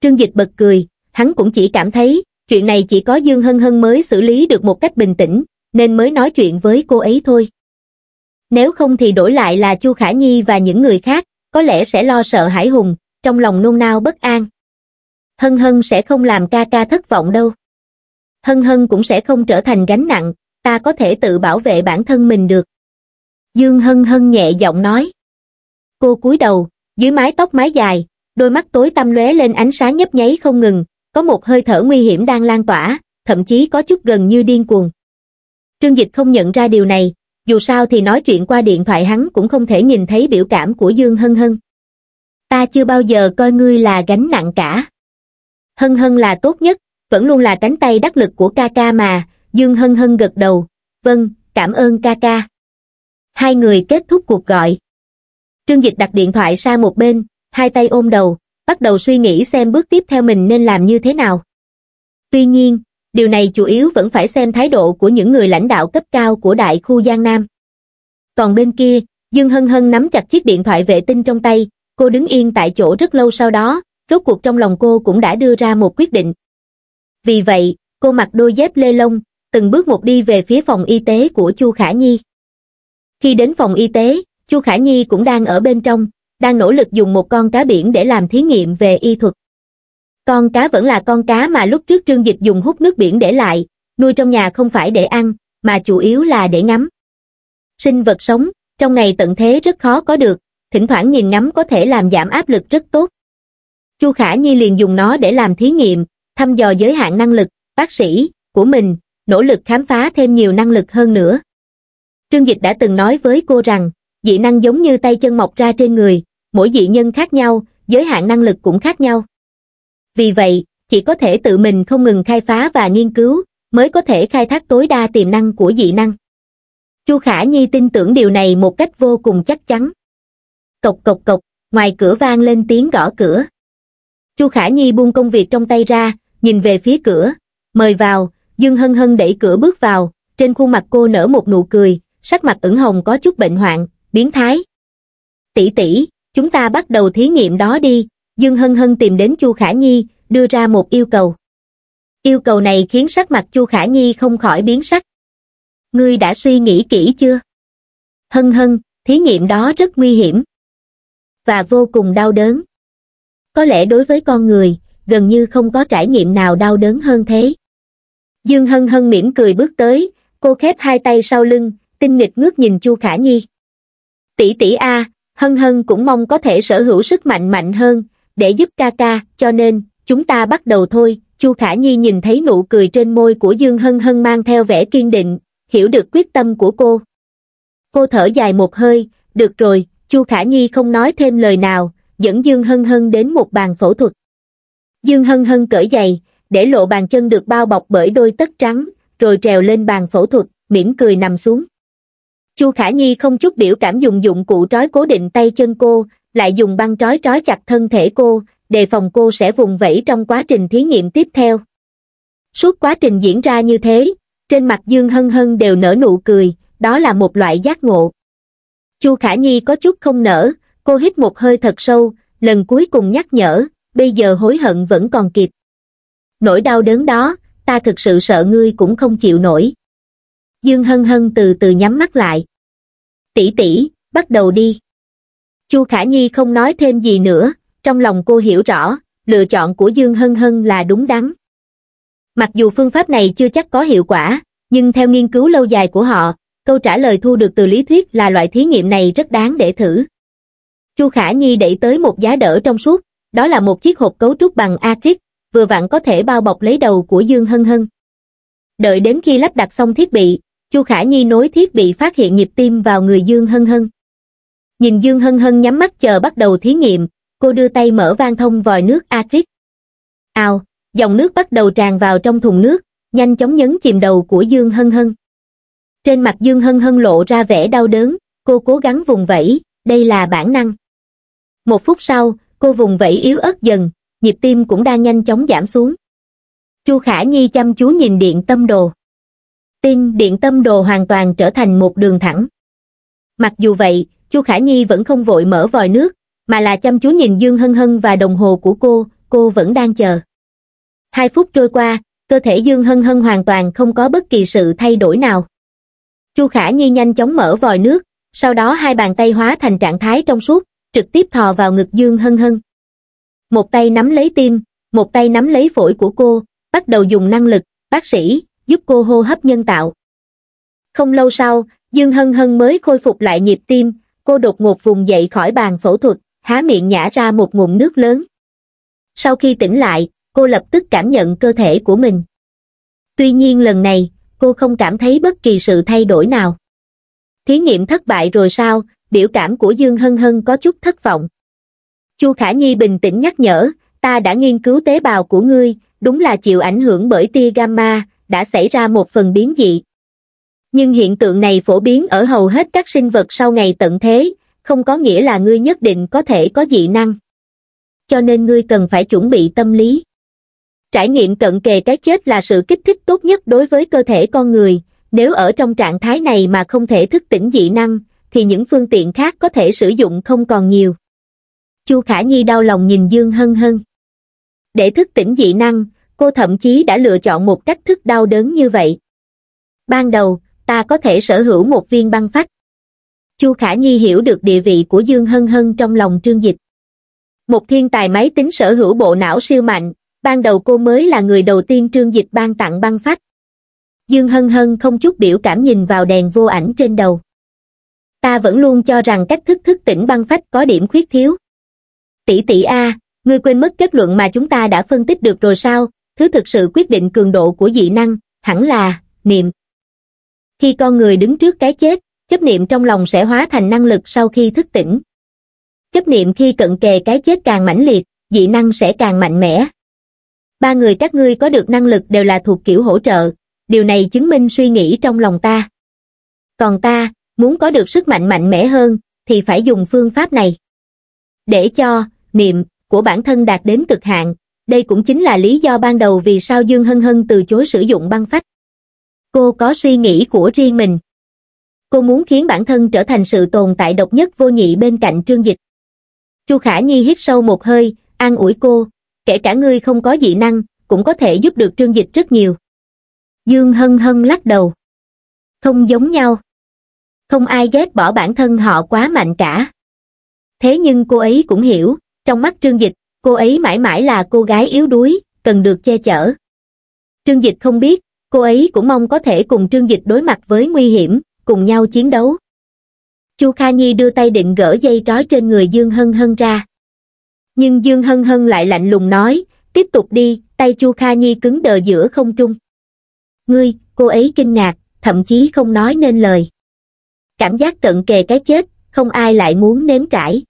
trương dịch bật cười hắn cũng chỉ cảm thấy chuyện này chỉ có dương hân hân mới xử lý được một cách bình tĩnh nên mới nói chuyện với cô ấy thôi nếu không thì đổi lại là Chu Khả Nhi và những người khác, có lẽ sẽ lo sợ Hải Hùng, trong lòng nôn nao bất an. Hân Hân sẽ không làm ca ca thất vọng đâu. Hân Hân cũng sẽ không trở thành gánh nặng, ta có thể tự bảo vệ bản thân mình được. Dương Hân Hân nhẹ giọng nói. Cô cúi đầu, dưới mái tóc mái dài, đôi mắt tối tăm lóe lên ánh sáng nhấp nháy không ngừng, có một hơi thở nguy hiểm đang lan tỏa, thậm chí có chút gần như điên cuồng. Trương Dịch không nhận ra điều này, dù sao thì nói chuyện qua điện thoại hắn cũng không thể nhìn thấy biểu cảm của Dương Hân Hân. Ta chưa bao giờ coi ngươi là gánh nặng cả. Hân Hân là tốt nhất, vẫn luôn là cánh tay đắc lực của ca ca mà, Dương Hân Hân gật đầu, vâng, cảm ơn ca ca. Hai người kết thúc cuộc gọi. Trương Dịch đặt điện thoại sang một bên, hai tay ôm đầu, bắt đầu suy nghĩ xem bước tiếp theo mình nên làm như thế nào. Tuy nhiên, điều này chủ yếu vẫn phải xem thái độ của những người lãnh đạo cấp cao của đại khu Giang Nam. Còn bên kia, Dương Hân Hân nắm chặt chiếc điện thoại vệ tinh trong tay, cô đứng yên tại chỗ rất lâu sau đó, rốt cuộc trong lòng cô cũng đã đưa ra một quyết định. Vì vậy, cô mặc đôi dép lê lông, từng bước một đi về phía phòng y tế của Chu Khả Nhi. Khi đến phòng y tế, Chu Khả Nhi cũng đang ở bên trong, đang nỗ lực dùng một con cá biển để làm thí nghiệm về y thuật. Con cá vẫn là con cá mà lúc trước Trương Dịch dùng hút nước biển để lại, nuôi trong nhà không phải để ăn, mà chủ yếu là để ngắm. Sinh vật sống, trong ngày tận thế rất khó có được, thỉnh thoảng nhìn ngắm có thể làm giảm áp lực rất tốt. Chu Khả Nhi liền dùng nó để làm thí nghiệm, thăm dò giới hạn năng lực, bác sĩ, của mình, nỗ lực khám phá thêm nhiều năng lực hơn nữa. Trương Dịch đã từng nói với cô rằng, dị năng giống như tay chân mọc ra trên người, mỗi dị nhân khác nhau, giới hạn năng lực cũng khác nhau vì vậy, chỉ có thể tự mình không ngừng khai phá và nghiên cứu, mới có thể khai thác tối đa tiềm năng của dị năng. Chu Khả Nhi tin tưởng điều này một cách vô cùng chắc chắn. Cộc cộc cộc, ngoài cửa vang lên tiếng gõ cửa. Chu Khả Nhi buông công việc trong tay ra, nhìn về phía cửa, mời vào, Dương Hân Hân đẩy cửa bước vào, trên khuôn mặt cô nở một nụ cười, sắc mặt ửng hồng có chút bệnh hoạn, biến thái. Tỷ tỷ, chúng ta bắt đầu thí nghiệm đó đi, dương hân hân tìm đến chu khả nhi đưa ra một yêu cầu yêu cầu này khiến sắc mặt chu khả nhi không khỏi biến sắc ngươi đã suy nghĩ kỹ chưa hân hân thí nghiệm đó rất nguy hiểm và vô cùng đau đớn có lẽ đối với con người gần như không có trải nghiệm nào đau đớn hơn thế dương hân hân mỉm cười bước tới cô khép hai tay sau lưng tinh nghịch ngước nhìn chu khả nhi tỷ tỷ a hân hân cũng mong có thể sở hữu sức mạnh mạnh hơn để giúp ca ca, cho nên, chúng ta bắt đầu thôi, Chu Khả Nhi nhìn thấy nụ cười trên môi của Dương Hân Hân mang theo vẻ kiên định, hiểu được quyết tâm của cô. Cô thở dài một hơi, được rồi, Chu Khả Nhi không nói thêm lời nào, dẫn Dương Hân Hân đến một bàn phẫu thuật. Dương Hân Hân cởi giày, để lộ bàn chân được bao bọc bởi đôi tất trắng, rồi trèo lên bàn phẫu thuật, mỉm cười nằm xuống. Chu Khả Nhi không chút biểu cảm dùng dụng cụ trói cố định tay chân cô, lại dùng băng trói trói chặt thân thể cô, đề phòng cô sẽ vùng vẫy trong quá trình thí nghiệm tiếp theo. Suốt quá trình diễn ra như thế, trên mặt Dương Hân Hân đều nở nụ cười, đó là một loại giác ngộ. Chu Khả Nhi có chút không nở, cô hít một hơi thật sâu, lần cuối cùng nhắc nhở, bây giờ hối hận vẫn còn kịp. Nỗi đau đớn đó, ta thực sự sợ ngươi cũng không chịu nổi. Dương Hân Hân từ từ nhắm mắt lại. Tỷ tỷ, bắt đầu đi. Chu Khả Nhi không nói thêm gì nữa, trong lòng cô hiểu rõ, lựa chọn của Dương Hân Hân là đúng đắn. Mặc dù phương pháp này chưa chắc có hiệu quả, nhưng theo nghiên cứu lâu dài của họ, câu trả lời thu được từ lý thuyết là loại thí nghiệm này rất đáng để thử. Chu Khả Nhi đẩy tới một giá đỡ trong suốt, đó là một chiếc hộp cấu trúc bằng acrylic, vừa vặn có thể bao bọc lấy đầu của Dương Hân Hân. Đợi đến khi lắp đặt xong thiết bị, Chu Khả Nhi nối thiết bị phát hiện nhịp tim vào người Dương Hân Hân nhìn Dương Hân Hân nhắm mắt chờ bắt đầu thí nghiệm, cô đưa tay mở van thông vòi nước Acric. Ao, dòng nước bắt đầu tràn vào trong thùng nước, nhanh chóng nhấn chìm đầu của Dương Hân Hân. Trên mặt Dương Hân Hân lộ ra vẻ đau đớn, cô cố gắng vùng vẫy, đây là bản năng. Một phút sau, cô vùng vẫy yếu ớt dần, nhịp tim cũng đang nhanh chóng giảm xuống. Chu Khả Nhi chăm chú nhìn điện tâm đồ. Tin điện tâm đồ hoàn toàn trở thành một đường thẳng. Mặc dù vậy, chu khả nhi vẫn không vội mở vòi nước mà là chăm chú nhìn dương hân hân và đồng hồ của cô cô vẫn đang chờ hai phút trôi qua cơ thể dương hân hân hoàn toàn không có bất kỳ sự thay đổi nào chu khả nhi nhanh chóng mở vòi nước sau đó hai bàn tay hóa thành trạng thái trong suốt trực tiếp thò vào ngực dương hân hân một tay nắm lấy tim một tay nắm lấy phổi của cô bắt đầu dùng năng lực bác sĩ giúp cô hô hấp nhân tạo không lâu sau dương hân hân mới khôi phục lại nhịp tim cô đột ngột vùng dậy khỏi bàn phẫu thuật, há miệng nhả ra một ngụm nước lớn. Sau khi tỉnh lại, cô lập tức cảm nhận cơ thể của mình. Tuy nhiên lần này, cô không cảm thấy bất kỳ sự thay đổi nào. Thí nghiệm thất bại rồi sao, biểu cảm của Dương Hân Hân có chút thất vọng. Chu Khả Nhi bình tĩnh nhắc nhở, ta đã nghiên cứu tế bào của ngươi, đúng là chịu ảnh hưởng bởi tia gamma, đã xảy ra một phần biến dị, nhưng hiện tượng này phổ biến ở hầu hết các sinh vật sau ngày tận thế không có nghĩa là ngươi nhất định có thể có dị năng cho nên ngươi cần phải chuẩn bị tâm lý trải nghiệm cận kề cái chết là sự kích thích tốt nhất đối với cơ thể con người nếu ở trong trạng thái này mà không thể thức tỉnh dị năng thì những phương tiện khác có thể sử dụng không còn nhiều chu khả nhi đau lòng nhìn dương hân hân để thức tỉnh dị năng cô thậm chí đã lựa chọn một cách thức đau đớn như vậy ban đầu ta có thể sở hữu một viên băng phách chu khả nhi hiểu được địa vị của dương hân hân trong lòng trương dịch một thiên tài máy tính sở hữu bộ não siêu mạnh ban đầu cô mới là người đầu tiên trương dịch ban tặng băng phách dương hân hân không chút biểu cảm nhìn vào đèn vô ảnh trên đầu ta vẫn luôn cho rằng cách thức thức tỉnh băng phách có điểm khuyết thiếu tỷ tỷ a ngươi quên mất kết luận mà chúng ta đã phân tích được rồi sao thứ thực sự quyết định cường độ của dị năng hẳn là niệm khi con người đứng trước cái chết, chấp niệm trong lòng sẽ hóa thành năng lực sau khi thức tỉnh. Chấp niệm khi cận kề cái chết càng mãnh liệt, dị năng sẽ càng mạnh mẽ. Ba người các ngươi có được năng lực đều là thuộc kiểu hỗ trợ, điều này chứng minh suy nghĩ trong lòng ta. Còn ta, muốn có được sức mạnh mạnh mẽ hơn, thì phải dùng phương pháp này. Để cho, niệm, của bản thân đạt đến cực hạn, đây cũng chính là lý do ban đầu vì sao Dương Hân Hân từ chối sử dụng băng phách. Cô có suy nghĩ của riêng mình. Cô muốn khiến bản thân trở thành sự tồn tại độc nhất vô nhị bên cạnh trương dịch. Chu Khả Nhi hít sâu một hơi, an ủi cô, kể cả ngươi không có dị năng, cũng có thể giúp được trương dịch rất nhiều. Dương Hân Hân lắc đầu. Không giống nhau. Không ai ghét bỏ bản thân họ quá mạnh cả. Thế nhưng cô ấy cũng hiểu, trong mắt Trương Dịch, cô ấy mãi mãi là cô gái yếu đuối, cần được che chở. Trương Dịch không biết, cô ấy cũng mong có thể cùng trương dịch đối mặt với nguy hiểm cùng nhau chiến đấu chu kha nhi đưa tay định gỡ dây trói trên người dương hân hân ra nhưng dương hân hân lại lạnh lùng nói tiếp tục đi tay chu kha nhi cứng đờ giữa không trung ngươi cô ấy kinh ngạc thậm chí không nói nên lời cảm giác cận kề cái chết không ai lại muốn nếm trải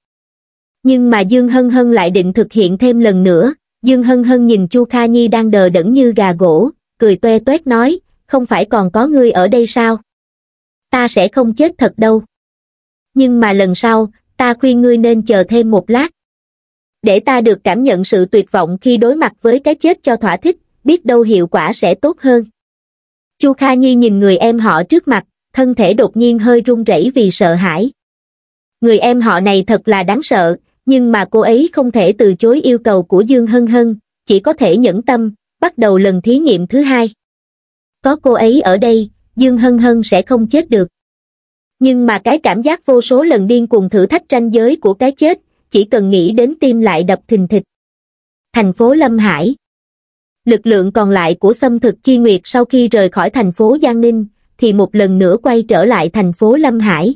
nhưng mà dương hân hân lại định thực hiện thêm lần nữa dương hân hân nhìn chu kha nhi đang đờ đẫn như gà gỗ cười toe toét nói, không phải còn có ngươi ở đây sao? Ta sẽ không chết thật đâu. Nhưng mà lần sau, ta khuyên ngươi nên chờ thêm một lát. Để ta được cảm nhận sự tuyệt vọng khi đối mặt với cái chết cho thỏa thích, biết đâu hiệu quả sẽ tốt hơn. Chu Kha Nhi nhìn người em họ trước mặt, thân thể đột nhiên hơi run rẩy vì sợ hãi. Người em họ này thật là đáng sợ, nhưng mà cô ấy không thể từ chối yêu cầu của Dương Hân Hân, chỉ có thể nhẫn tâm, bắt đầu lần thí nghiệm thứ hai có cô ấy ở đây dương hân hân sẽ không chết được nhưng mà cái cảm giác vô số lần điên cuồng thử thách ranh giới của cái chết chỉ cần nghĩ đến tim lại đập thình thịch thành phố lâm hải lực lượng còn lại của xâm thực chi nguyệt sau khi rời khỏi thành phố giang ninh thì một lần nữa quay trở lại thành phố lâm hải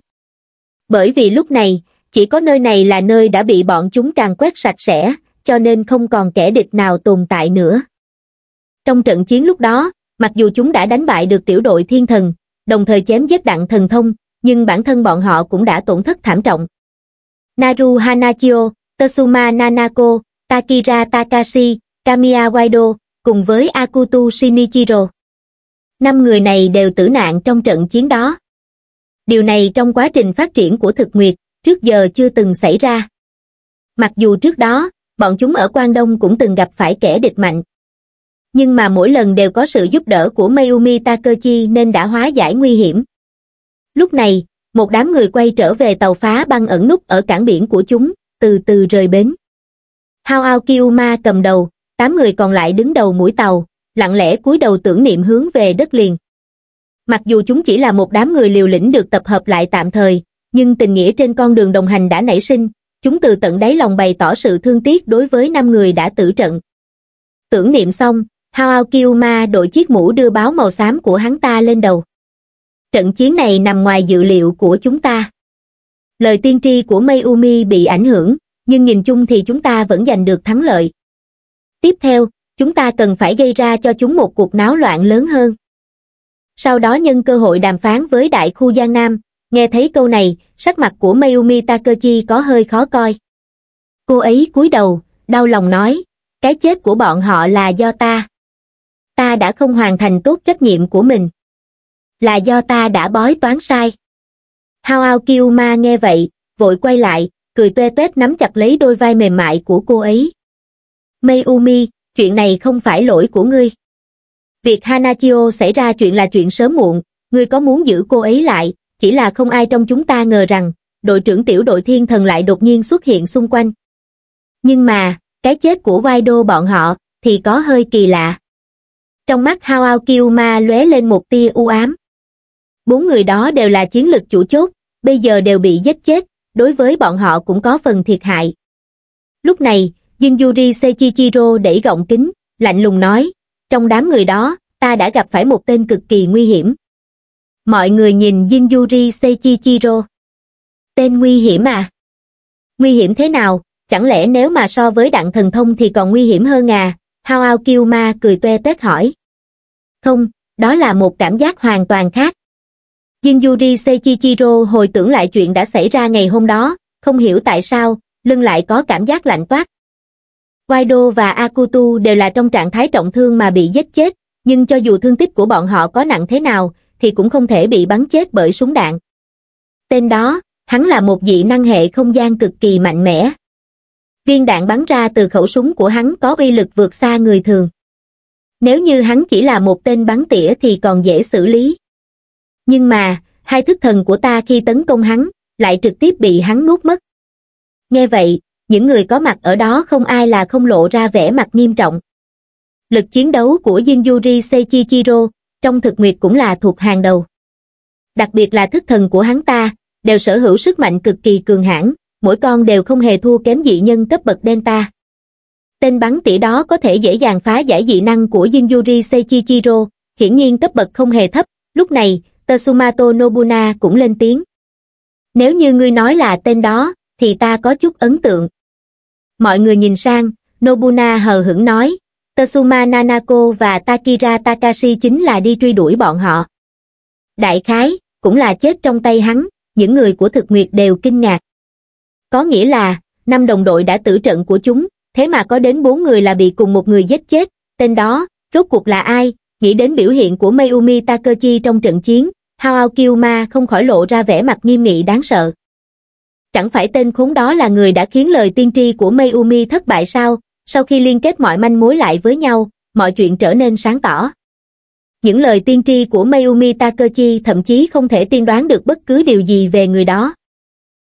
bởi vì lúc này chỉ có nơi này là nơi đã bị bọn chúng càng quét sạch sẽ cho nên không còn kẻ địch nào tồn tại nữa trong trận chiến lúc đó mặc dù chúng đã đánh bại được tiểu đội thiên thần đồng thời chém giết đặng thần thông nhưng bản thân bọn họ cũng đã tổn thất thảm trọng naru hanachio Tatsuma nanako takira takashi kamiya waido cùng với akutu shinichiro năm người này đều tử nạn trong trận chiến đó điều này trong quá trình phát triển của thực nguyệt trước giờ chưa từng xảy ra mặc dù trước đó bọn chúng ở Quang Đông cũng từng gặp phải kẻ địch mạnh nhưng mà mỗi lần đều có sự giúp đỡ của Mayumi Takachi nên đã hóa giải nguy hiểm. Lúc này, một đám người quay trở về tàu phá băng ẩn nút ở cảng biển của chúng, từ từ rời bến. Hao Ao Kiyuma cầm đầu, tám người còn lại đứng đầu mũi tàu, lặng lẽ cúi đầu tưởng niệm hướng về đất liền. Mặc dù chúng chỉ là một đám người liều lĩnh được tập hợp lại tạm thời, nhưng tình nghĩa trên con đường đồng hành đã nảy sinh, chúng từ tận đáy lòng bày tỏ sự thương tiếc đối với năm người đã tử trận. Tưởng niệm xong, hao ma đội chiếc mũ đưa báo màu xám của hắn ta lên đầu trận chiến này nằm ngoài dự liệu của chúng ta lời tiên tri của mayumi bị ảnh hưởng nhưng nhìn chung thì chúng ta vẫn giành được thắng lợi tiếp theo chúng ta cần phải gây ra cho chúng một cuộc náo loạn lớn hơn sau đó nhân cơ hội đàm phán với đại khu giang nam nghe thấy câu này sắc mặt của mayumi takechi có hơi khó coi cô ấy cúi đầu đau lòng nói cái chết của bọn họ là do ta ta đã không hoàn thành tốt trách nhiệm của mình. Là do ta đã bói toán sai. Hao ao kiêu ma nghe vậy, vội quay lại, cười tuê tuét nắm chặt lấy đôi vai mềm mại của cô ấy. Mei Umi chuyện này không phải lỗi của ngươi. Việc Hanachio xảy ra chuyện là chuyện sớm muộn, ngươi có muốn giữ cô ấy lại, chỉ là không ai trong chúng ta ngờ rằng, đội trưởng tiểu đội thiên thần lại đột nhiên xuất hiện xung quanh. Nhưng mà, cái chết của Waido bọn họ, thì có hơi kỳ lạ trong mắt hao ao Kiyuma lóe lên một tia u ám. Bốn người đó đều là chiến lực chủ chốt, bây giờ đều bị giết chết, đối với bọn họ cũng có phần thiệt hại. Lúc này, Jinjuri Seichichiro đẩy gọng kính, lạnh lùng nói, trong đám người đó, ta đã gặp phải một tên cực kỳ nguy hiểm. Mọi người nhìn Jinjuri Seichichiro. Tên nguy hiểm à? Nguy hiểm thế nào, chẳng lẽ nếu mà so với đặng thần thông thì còn nguy hiểm hơn à? hao ao kiêu ma cười toe tết hỏi không đó là một cảm giác hoàn toàn khác jinjuri seichichiro hồi tưởng lại chuyện đã xảy ra ngày hôm đó không hiểu tại sao lưng lại có cảm giác lạnh toát Waido và Akutu đều là trong trạng thái trọng thương mà bị giết chết, nhưng cho dù thương tích của bọn họ có nặng thế nào, thì cũng không thể bị bắn chết bởi súng đạn. Tên đó, hắn là một dị năng hệ không gian cực kỳ mạnh mẽ, viên đạn bắn ra từ khẩu súng của hắn có uy lực vượt xa người thường. Nếu như hắn chỉ là một tên bắn tỉa thì còn dễ xử lý. Nhưng mà, hai thức thần của ta khi tấn công hắn, lại trực tiếp bị hắn nuốt mất. Nghe vậy, những người có mặt ở đó không ai là không lộ ra vẻ mặt nghiêm trọng. Lực chiến đấu của Jinjuri Seichichiro, trong thực nguyệt cũng là thuộc hàng đầu. Đặc biệt là thức thần của hắn ta, đều sở hữu sức mạnh cực kỳ cường hãn, mỗi con đều không hề thua kém dị nhân cấp bậc Delta. Tên bắn tỉa đó có thể dễ dàng phá giải dị năng của Jinjuri Seichichiro, hiển nhiên cấp bậc không hề thấp, lúc này, Tetsumato Nobuna cũng lên tiếng. Nếu như ngươi nói là tên đó, thì ta có chút ấn tượng. Mọi người nhìn sang, Nobuna hờ hững nói, Tetsuma Nanako và Takira Takashi chính là đi truy đuổi bọn họ. Đại khái, cũng là chết trong tay hắn, những người của thực nguyệt đều kinh ngạc có nghĩa là năm đồng đội đã tử trận của chúng thế mà có đến bốn người là bị cùng một người giết chết tên đó rốt cuộc là ai nghĩ đến biểu hiện của Mayumi Takechi trong trận chiến Haokyuma không khỏi lộ ra vẻ mặt nghiêm nghị đáng sợ chẳng phải tên khốn đó là người đã khiến lời tiên tri của Mayumi thất bại sao sau khi liên kết mọi manh mối lại với nhau mọi chuyện trở nên sáng tỏ những lời tiên tri của Mayumi Takechi thậm chí không thể tiên đoán được bất cứ điều gì về người đó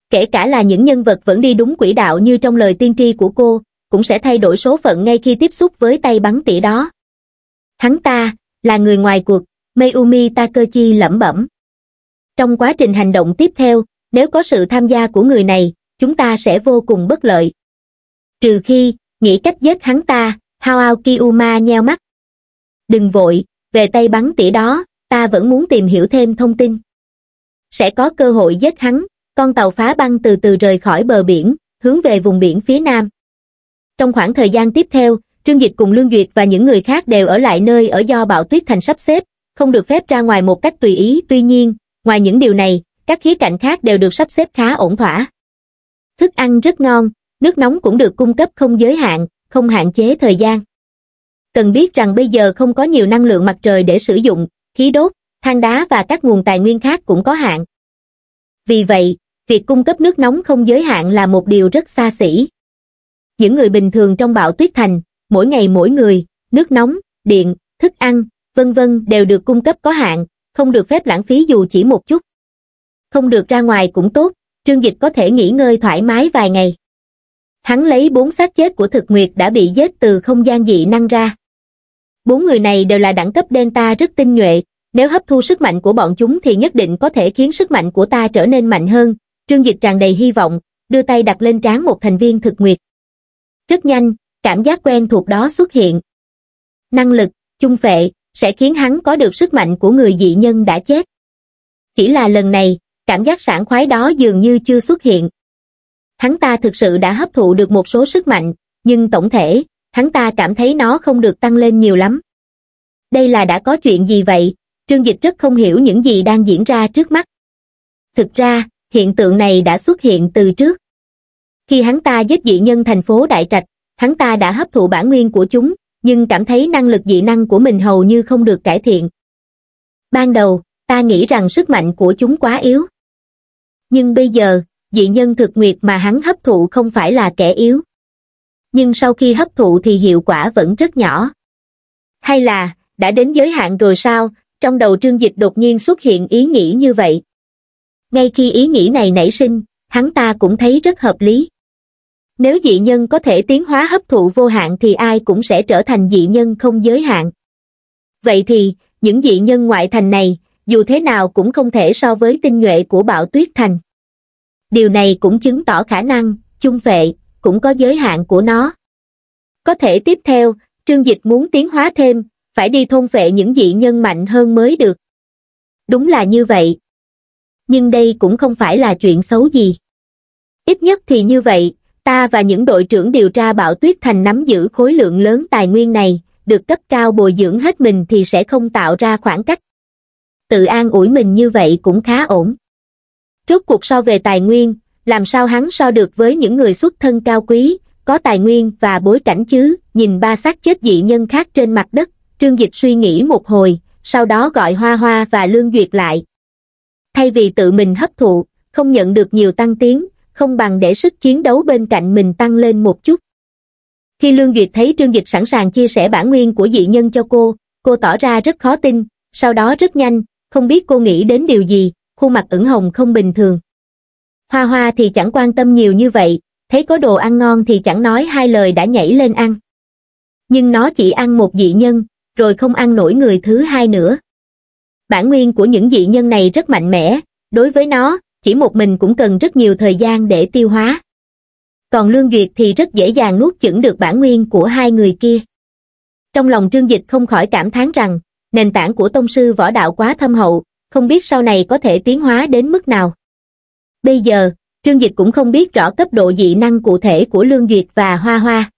kể cả là những nhân vật vẫn đi đúng quỹ đạo như trong lời tiên tri của cô, cũng sẽ thay đổi số phận ngay khi tiếp xúc với tay bắn tỉa đó. Hắn ta, là người ngoài cuộc, Mayumi Takechi lẩm bẩm. Trong quá trình hành động tiếp theo, nếu có sự tham gia của người này, chúng ta sẽ vô cùng bất lợi. Trừ khi, nghĩ cách giết hắn ta, Hao Kiyuma nheo mắt. Đừng vội, về tay bắn tỉa đó, ta vẫn muốn tìm hiểu thêm thông tin. Sẽ có cơ hội giết hắn, con tàu phá băng từ từ rời khỏi bờ biển, hướng về vùng biển phía nam. Trong khoảng thời gian tiếp theo, Trương Dịch cùng Lương Duyệt và những người khác đều ở lại nơi ở do bão tuyết thành sắp xếp, không được phép ra ngoài một cách tùy ý. Tuy nhiên, ngoài những điều này, các khía cạnh khác đều được sắp xếp khá ổn thỏa. Thức ăn rất ngon, nước nóng cũng được cung cấp không giới hạn, không hạn chế thời gian. Cần biết rằng bây giờ không có nhiều năng lượng mặt trời để sử dụng, khí đốt, than đá và các nguồn tài nguyên khác cũng có hạn. Vì vậy, việc cung cấp nước nóng không giới hạn là một điều rất xa xỉ. Những người bình thường trong bão tuyết thành, mỗi ngày mỗi người, nước nóng, điện, thức ăn, vân vân đều được cung cấp có hạn, không được phép lãng phí dù chỉ một chút. Không được ra ngoài cũng tốt, Trương Dịch có thể nghỉ ngơi thoải mái vài ngày. Hắn lấy bốn xác chết của thực nguyệt đã bị giết từ không gian dị năng ra. Bốn người này đều là đẳng cấp Delta rất tinh nhuệ, nếu hấp thu sức mạnh của bọn chúng thì nhất định có thể khiến sức mạnh của ta trở nên mạnh hơn, Trương Dịch tràn đầy hy vọng, đưa tay đặt lên trán một thành viên thực nguyệt. Rất nhanh, cảm giác quen thuộc đó xuất hiện. Năng lực, chung phệ, sẽ khiến hắn có được sức mạnh của người dị nhân đã chết. Chỉ là lần này, cảm giác sảng khoái đó dường như chưa xuất hiện. Hắn ta thực sự đã hấp thụ được một số sức mạnh, nhưng tổng thể, hắn ta cảm thấy nó không được tăng lên nhiều lắm. Đây là đã có chuyện gì vậy? Trương Dịch rất không hiểu những gì đang diễn ra trước mắt. Thực ra, hiện tượng này đã xuất hiện từ trước. Khi hắn ta giết dị nhân thành phố Đại Trạch, hắn ta đã hấp thụ bản nguyên của chúng, nhưng cảm thấy năng lực dị năng của mình hầu như không được cải thiện. Ban đầu, ta nghĩ rằng sức mạnh của chúng quá yếu. Nhưng bây giờ, dị nhân thực nguyệt mà hắn hấp thụ không phải là kẻ yếu. Nhưng sau khi hấp thụ thì hiệu quả vẫn rất nhỏ. Hay là, đã đến giới hạn rồi sao, trong đầu trương dịch đột nhiên xuất hiện ý nghĩ như vậy ngay khi ý nghĩ này nảy sinh hắn ta cũng thấy rất hợp lý nếu dị nhân có thể tiến hóa hấp thụ vô hạn thì ai cũng sẽ trở thành dị nhân không giới hạn vậy thì những dị nhân ngoại thành này dù thế nào cũng không thể so với tinh nhuệ của bạo tuyết thành điều này cũng chứng tỏ khả năng chung vệ cũng có giới hạn của nó có thể tiếp theo trương dịch muốn tiến hóa thêm phải đi thôn vệ những dị nhân mạnh hơn mới được đúng là như vậy nhưng đây cũng không phải là chuyện xấu gì. Ít nhất thì như vậy, ta và những đội trưởng điều tra bảo tuyết thành nắm giữ khối lượng lớn tài nguyên này, được cấp cao bồi dưỡng hết mình thì sẽ không tạo ra khoảng cách. Tự an ủi mình như vậy cũng khá ổn. Rốt cuộc so về tài nguyên, làm sao hắn so được với những người xuất thân cao quý, có tài nguyên và bối cảnh chứ, nhìn ba xác chết dị nhân khác trên mặt đất, Trương Dịch suy nghĩ một hồi, sau đó gọi Hoa Hoa và Lương Duyệt lại, thay vì tự mình hấp thụ, không nhận được nhiều tăng tiến, không bằng để sức chiến đấu bên cạnh mình tăng lên một chút. Khi Lương Duyệt thấy Trương Dịch sẵn sàng chia sẻ bản nguyên của dị nhân cho cô, cô tỏ ra rất khó tin, sau đó rất nhanh, không biết cô nghĩ đến điều gì, khuôn mặt ửng hồng không bình thường. Hoa hoa thì chẳng quan tâm nhiều như vậy, thấy có đồ ăn ngon thì chẳng nói hai lời đã nhảy lên ăn. Nhưng nó chỉ ăn một dị nhân, rồi không ăn nổi người thứ hai nữa bản nguyên của những dị nhân này rất mạnh mẽ đối với nó chỉ một mình cũng cần rất nhiều thời gian để tiêu hóa còn lương duyệt thì rất dễ dàng nuốt chửng được bản nguyên của hai người kia trong lòng trương dịch không khỏi cảm thán rằng nền tảng của tông sư võ đạo quá thâm hậu không biết sau này có thể tiến hóa đến mức nào bây giờ trương dịch cũng không biết rõ cấp độ dị năng cụ thể của lương duyệt và hoa hoa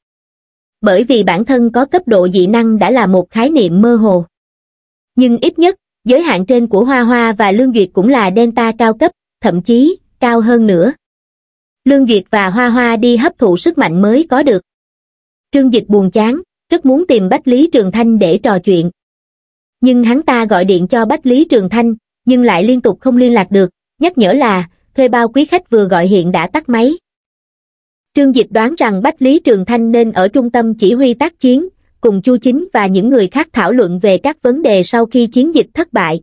bởi vì bản thân có cấp độ dị năng đã là một khái niệm mơ hồ nhưng ít nhất giới hạn trên của Hoa Hoa và Lương Duyệt cũng là Delta cao cấp, thậm chí, cao hơn nữa. Lương Duyệt và Hoa Hoa đi hấp thụ sức mạnh mới có được. Trương Dịch buồn chán, rất muốn tìm Bách Lý Trường Thanh để trò chuyện. Nhưng hắn ta gọi điện cho Bách Lý Trường Thanh, nhưng lại liên tục không liên lạc được, nhắc nhở là, thuê bao quý khách vừa gọi hiện đã tắt máy. Trương Dịch đoán rằng Bách Lý Trường Thanh nên ở trung tâm chỉ huy tác chiến, cùng Chu Chính và những người khác thảo luận về các vấn đề sau khi chiến dịch thất bại.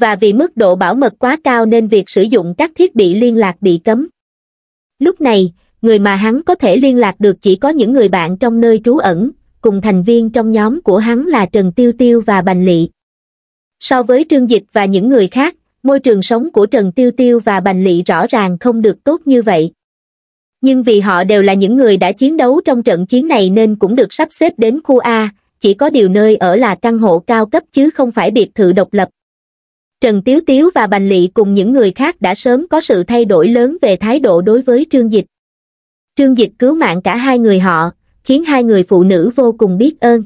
Và vì mức độ bảo mật quá cao nên việc sử dụng các thiết bị liên lạc bị cấm. Lúc này, người mà hắn có thể liên lạc được chỉ có những người bạn trong nơi trú ẩn, cùng thành viên trong nhóm của hắn là Trần Tiêu Tiêu và Bành Lị. So với Trương Dịch và những người khác, môi trường sống của Trần Tiêu Tiêu và Bành Lị rõ ràng không được tốt như vậy nhưng vì họ đều là những người đã chiến đấu trong trận chiến này nên cũng được sắp xếp đến khu a chỉ có điều nơi ở là căn hộ cao cấp chứ không phải biệt thự độc lập trần tiếu tiếu và bành lị cùng những người khác đã sớm có sự thay đổi lớn về thái độ đối với trương dịch trương dịch cứu mạng cả hai người họ khiến hai người phụ nữ vô cùng biết ơn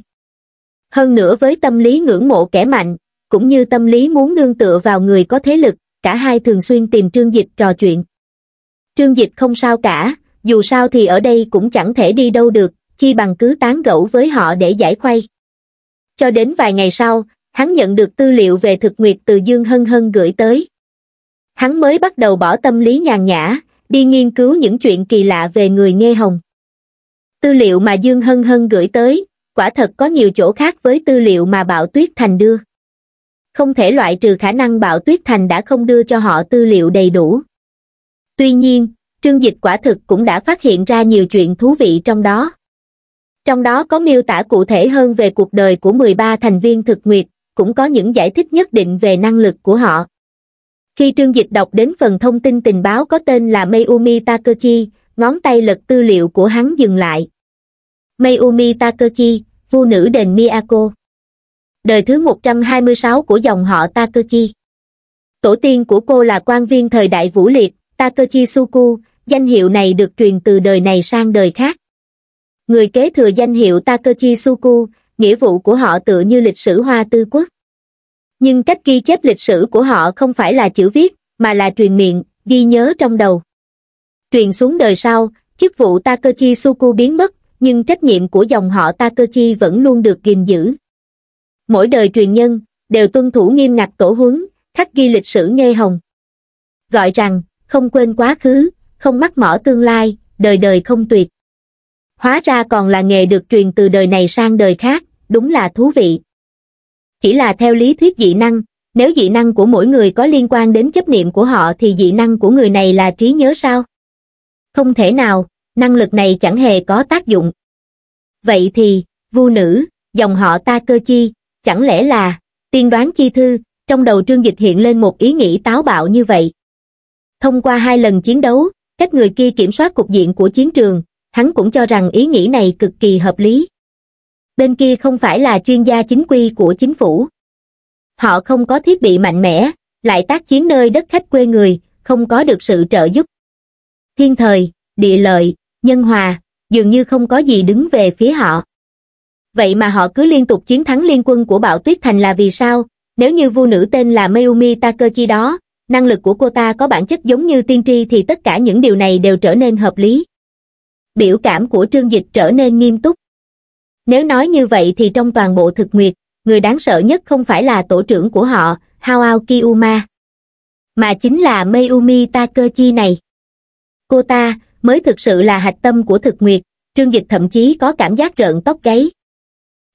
hơn nữa với tâm lý ngưỡng mộ kẻ mạnh cũng như tâm lý muốn nương tựa vào người có thế lực cả hai thường xuyên tìm trương dịch trò chuyện trương dịch không sao cả dù sao thì ở đây cũng chẳng thể đi đâu được, chi bằng cứ tán gẫu với họ để giải khuây. Cho đến vài ngày sau, hắn nhận được tư liệu về thực nguyệt từ Dương Hân Hân gửi tới. Hắn mới bắt đầu bỏ tâm lý nhàn nhã, đi nghiên cứu những chuyện kỳ lạ về người nghe hồng. Tư liệu mà Dương Hân Hân gửi tới, quả thật có nhiều chỗ khác với tư liệu mà Bạo Tuyết Thành đưa. Không thể loại trừ khả năng Bạo Tuyết Thành đã không đưa cho họ tư liệu đầy đủ. Tuy nhiên, Trương Dịch quả thực cũng đã phát hiện ra nhiều chuyện thú vị trong đó. Trong đó có miêu tả cụ thể hơn về cuộc đời của 13 thành viên thực nguyệt, cũng có những giải thích nhất định về năng lực của họ. Khi Trương Dịch đọc đến phần thông tin tình báo có tên là Mayumi Takechi, ngón tay lật tư liệu của hắn dừng lại. Mayumi Takechi, vua nữ đền Miyako. Đời thứ 126 của dòng họ Takechi. Tổ tiên của cô là quan viên thời đại Vũ Liệt, Takechi Suku, danh hiệu này được truyền từ đời này sang đời khác. Người kế thừa danh hiệu Takechi Suku, nghĩa vụ của họ tựa như lịch sử Hoa Tư Quốc. Nhưng cách ghi chép lịch sử của họ không phải là chữ viết, mà là truyền miệng, ghi nhớ trong đầu. Truyền xuống đời sau, chức vụ Takechi Suku biến mất, nhưng trách nhiệm của dòng họ Takechi vẫn luôn được gìn giữ. Mỗi đời truyền nhân đều tuân thủ nghiêm ngặt tổ huấn, khắc ghi lịch sử nghe hồng. Gọi rằng, không quên quá khứ, không mắc mỏ tương lai, đời đời không tuyệt. Hóa ra còn là nghề được truyền từ đời này sang đời khác, đúng là thú vị. Chỉ là theo lý thuyết dị năng, nếu dị năng của mỗi người có liên quan đến chấp niệm của họ thì dị năng của người này là trí nhớ sao? Không thể nào, năng lực này chẳng hề có tác dụng. Vậy thì, vu nữ, dòng họ ta cơ chi, chẳng lẽ là, tiên đoán chi thư, trong đầu trương dịch hiện lên một ý nghĩ táo bạo như vậy. Thông qua hai lần chiến đấu, cách người kia kiểm soát cục diện của chiến trường, hắn cũng cho rằng ý nghĩ này cực kỳ hợp lý. Bên kia không phải là chuyên gia chính quy của chính phủ. Họ không có thiết bị mạnh mẽ, lại tác chiến nơi đất khách quê người, không có được sự trợ giúp. Thiên thời, địa lợi, nhân hòa, dường như không có gì đứng về phía họ. Vậy mà họ cứ liên tục chiến thắng liên quân của bạo tuyết thành là vì sao? Nếu như vua nữ tên là Mayumi Takechi đó, năng lực của cô ta có bản chất giống như tiên tri thì tất cả những điều này đều trở nên hợp lý. Biểu cảm của Trương Dịch trở nên nghiêm túc. Nếu nói như vậy thì trong toàn bộ thực nguyệt, người đáng sợ nhất không phải là tổ trưởng của họ, Hao kiuma mà chính là Mayumi Takechi này. Cô ta mới thực sự là hạch tâm của thực nguyệt, Trương Dịch thậm chí có cảm giác rợn tóc gáy.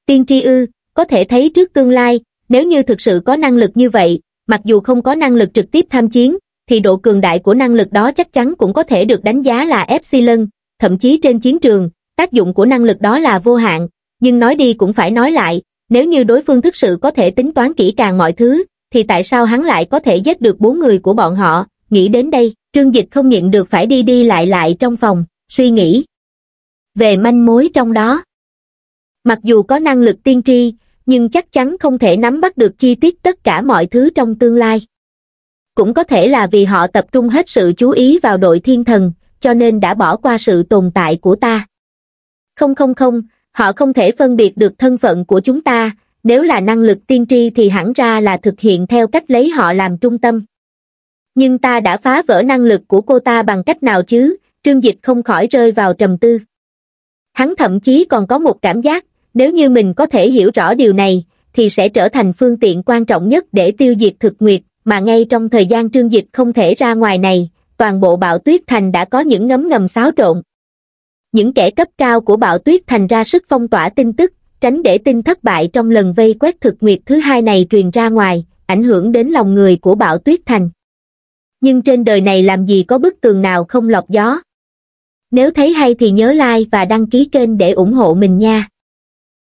Tiên tri ư, có thể thấy trước tương lai, nếu như thực sự có năng lực như vậy, mặc dù không có năng lực trực tiếp tham chiến thì độ cường đại của năng lực đó chắc chắn cũng có thể được đánh giá là epsilon thậm chí trên chiến trường tác dụng của năng lực đó là vô hạn nhưng nói đi cũng phải nói lại nếu như đối phương thực sự có thể tính toán kỹ càng mọi thứ thì tại sao hắn lại có thể giết được bốn người của bọn họ nghĩ đến đây trương dịch không nhịn được phải đi đi lại lại trong phòng suy nghĩ về manh mối trong đó mặc dù có năng lực tiên tri nhưng chắc chắn không thể nắm bắt được chi tiết tất cả mọi thứ trong tương lai. Cũng có thể là vì họ tập trung hết sự chú ý vào đội thiên thần, cho nên đã bỏ qua sự tồn tại của ta. Không không không, họ không thể phân biệt được thân phận của chúng ta, nếu là năng lực tiên tri thì hẳn ra là thực hiện theo cách lấy họ làm trung tâm. Nhưng ta đã phá vỡ năng lực của cô ta bằng cách nào chứ, trương dịch không khỏi rơi vào trầm tư. Hắn thậm chí còn có một cảm giác, nếu như mình có thể hiểu rõ điều này, thì sẽ trở thành phương tiện quan trọng nhất để tiêu diệt thực nguyệt, mà ngay trong thời gian trương dịch không thể ra ngoài này, toàn bộ bạo tuyết thành đã có những ngấm ngầm xáo trộn. Những kẻ cấp cao của bạo tuyết thành ra sức phong tỏa tin tức, tránh để tin thất bại trong lần vây quét thực nguyệt thứ hai này truyền ra ngoài, ảnh hưởng đến lòng người của bạo tuyết thành. Nhưng trên đời này làm gì có bức tường nào không lọc gió. Nếu thấy hay thì nhớ like và đăng ký kênh để ủng hộ mình nha.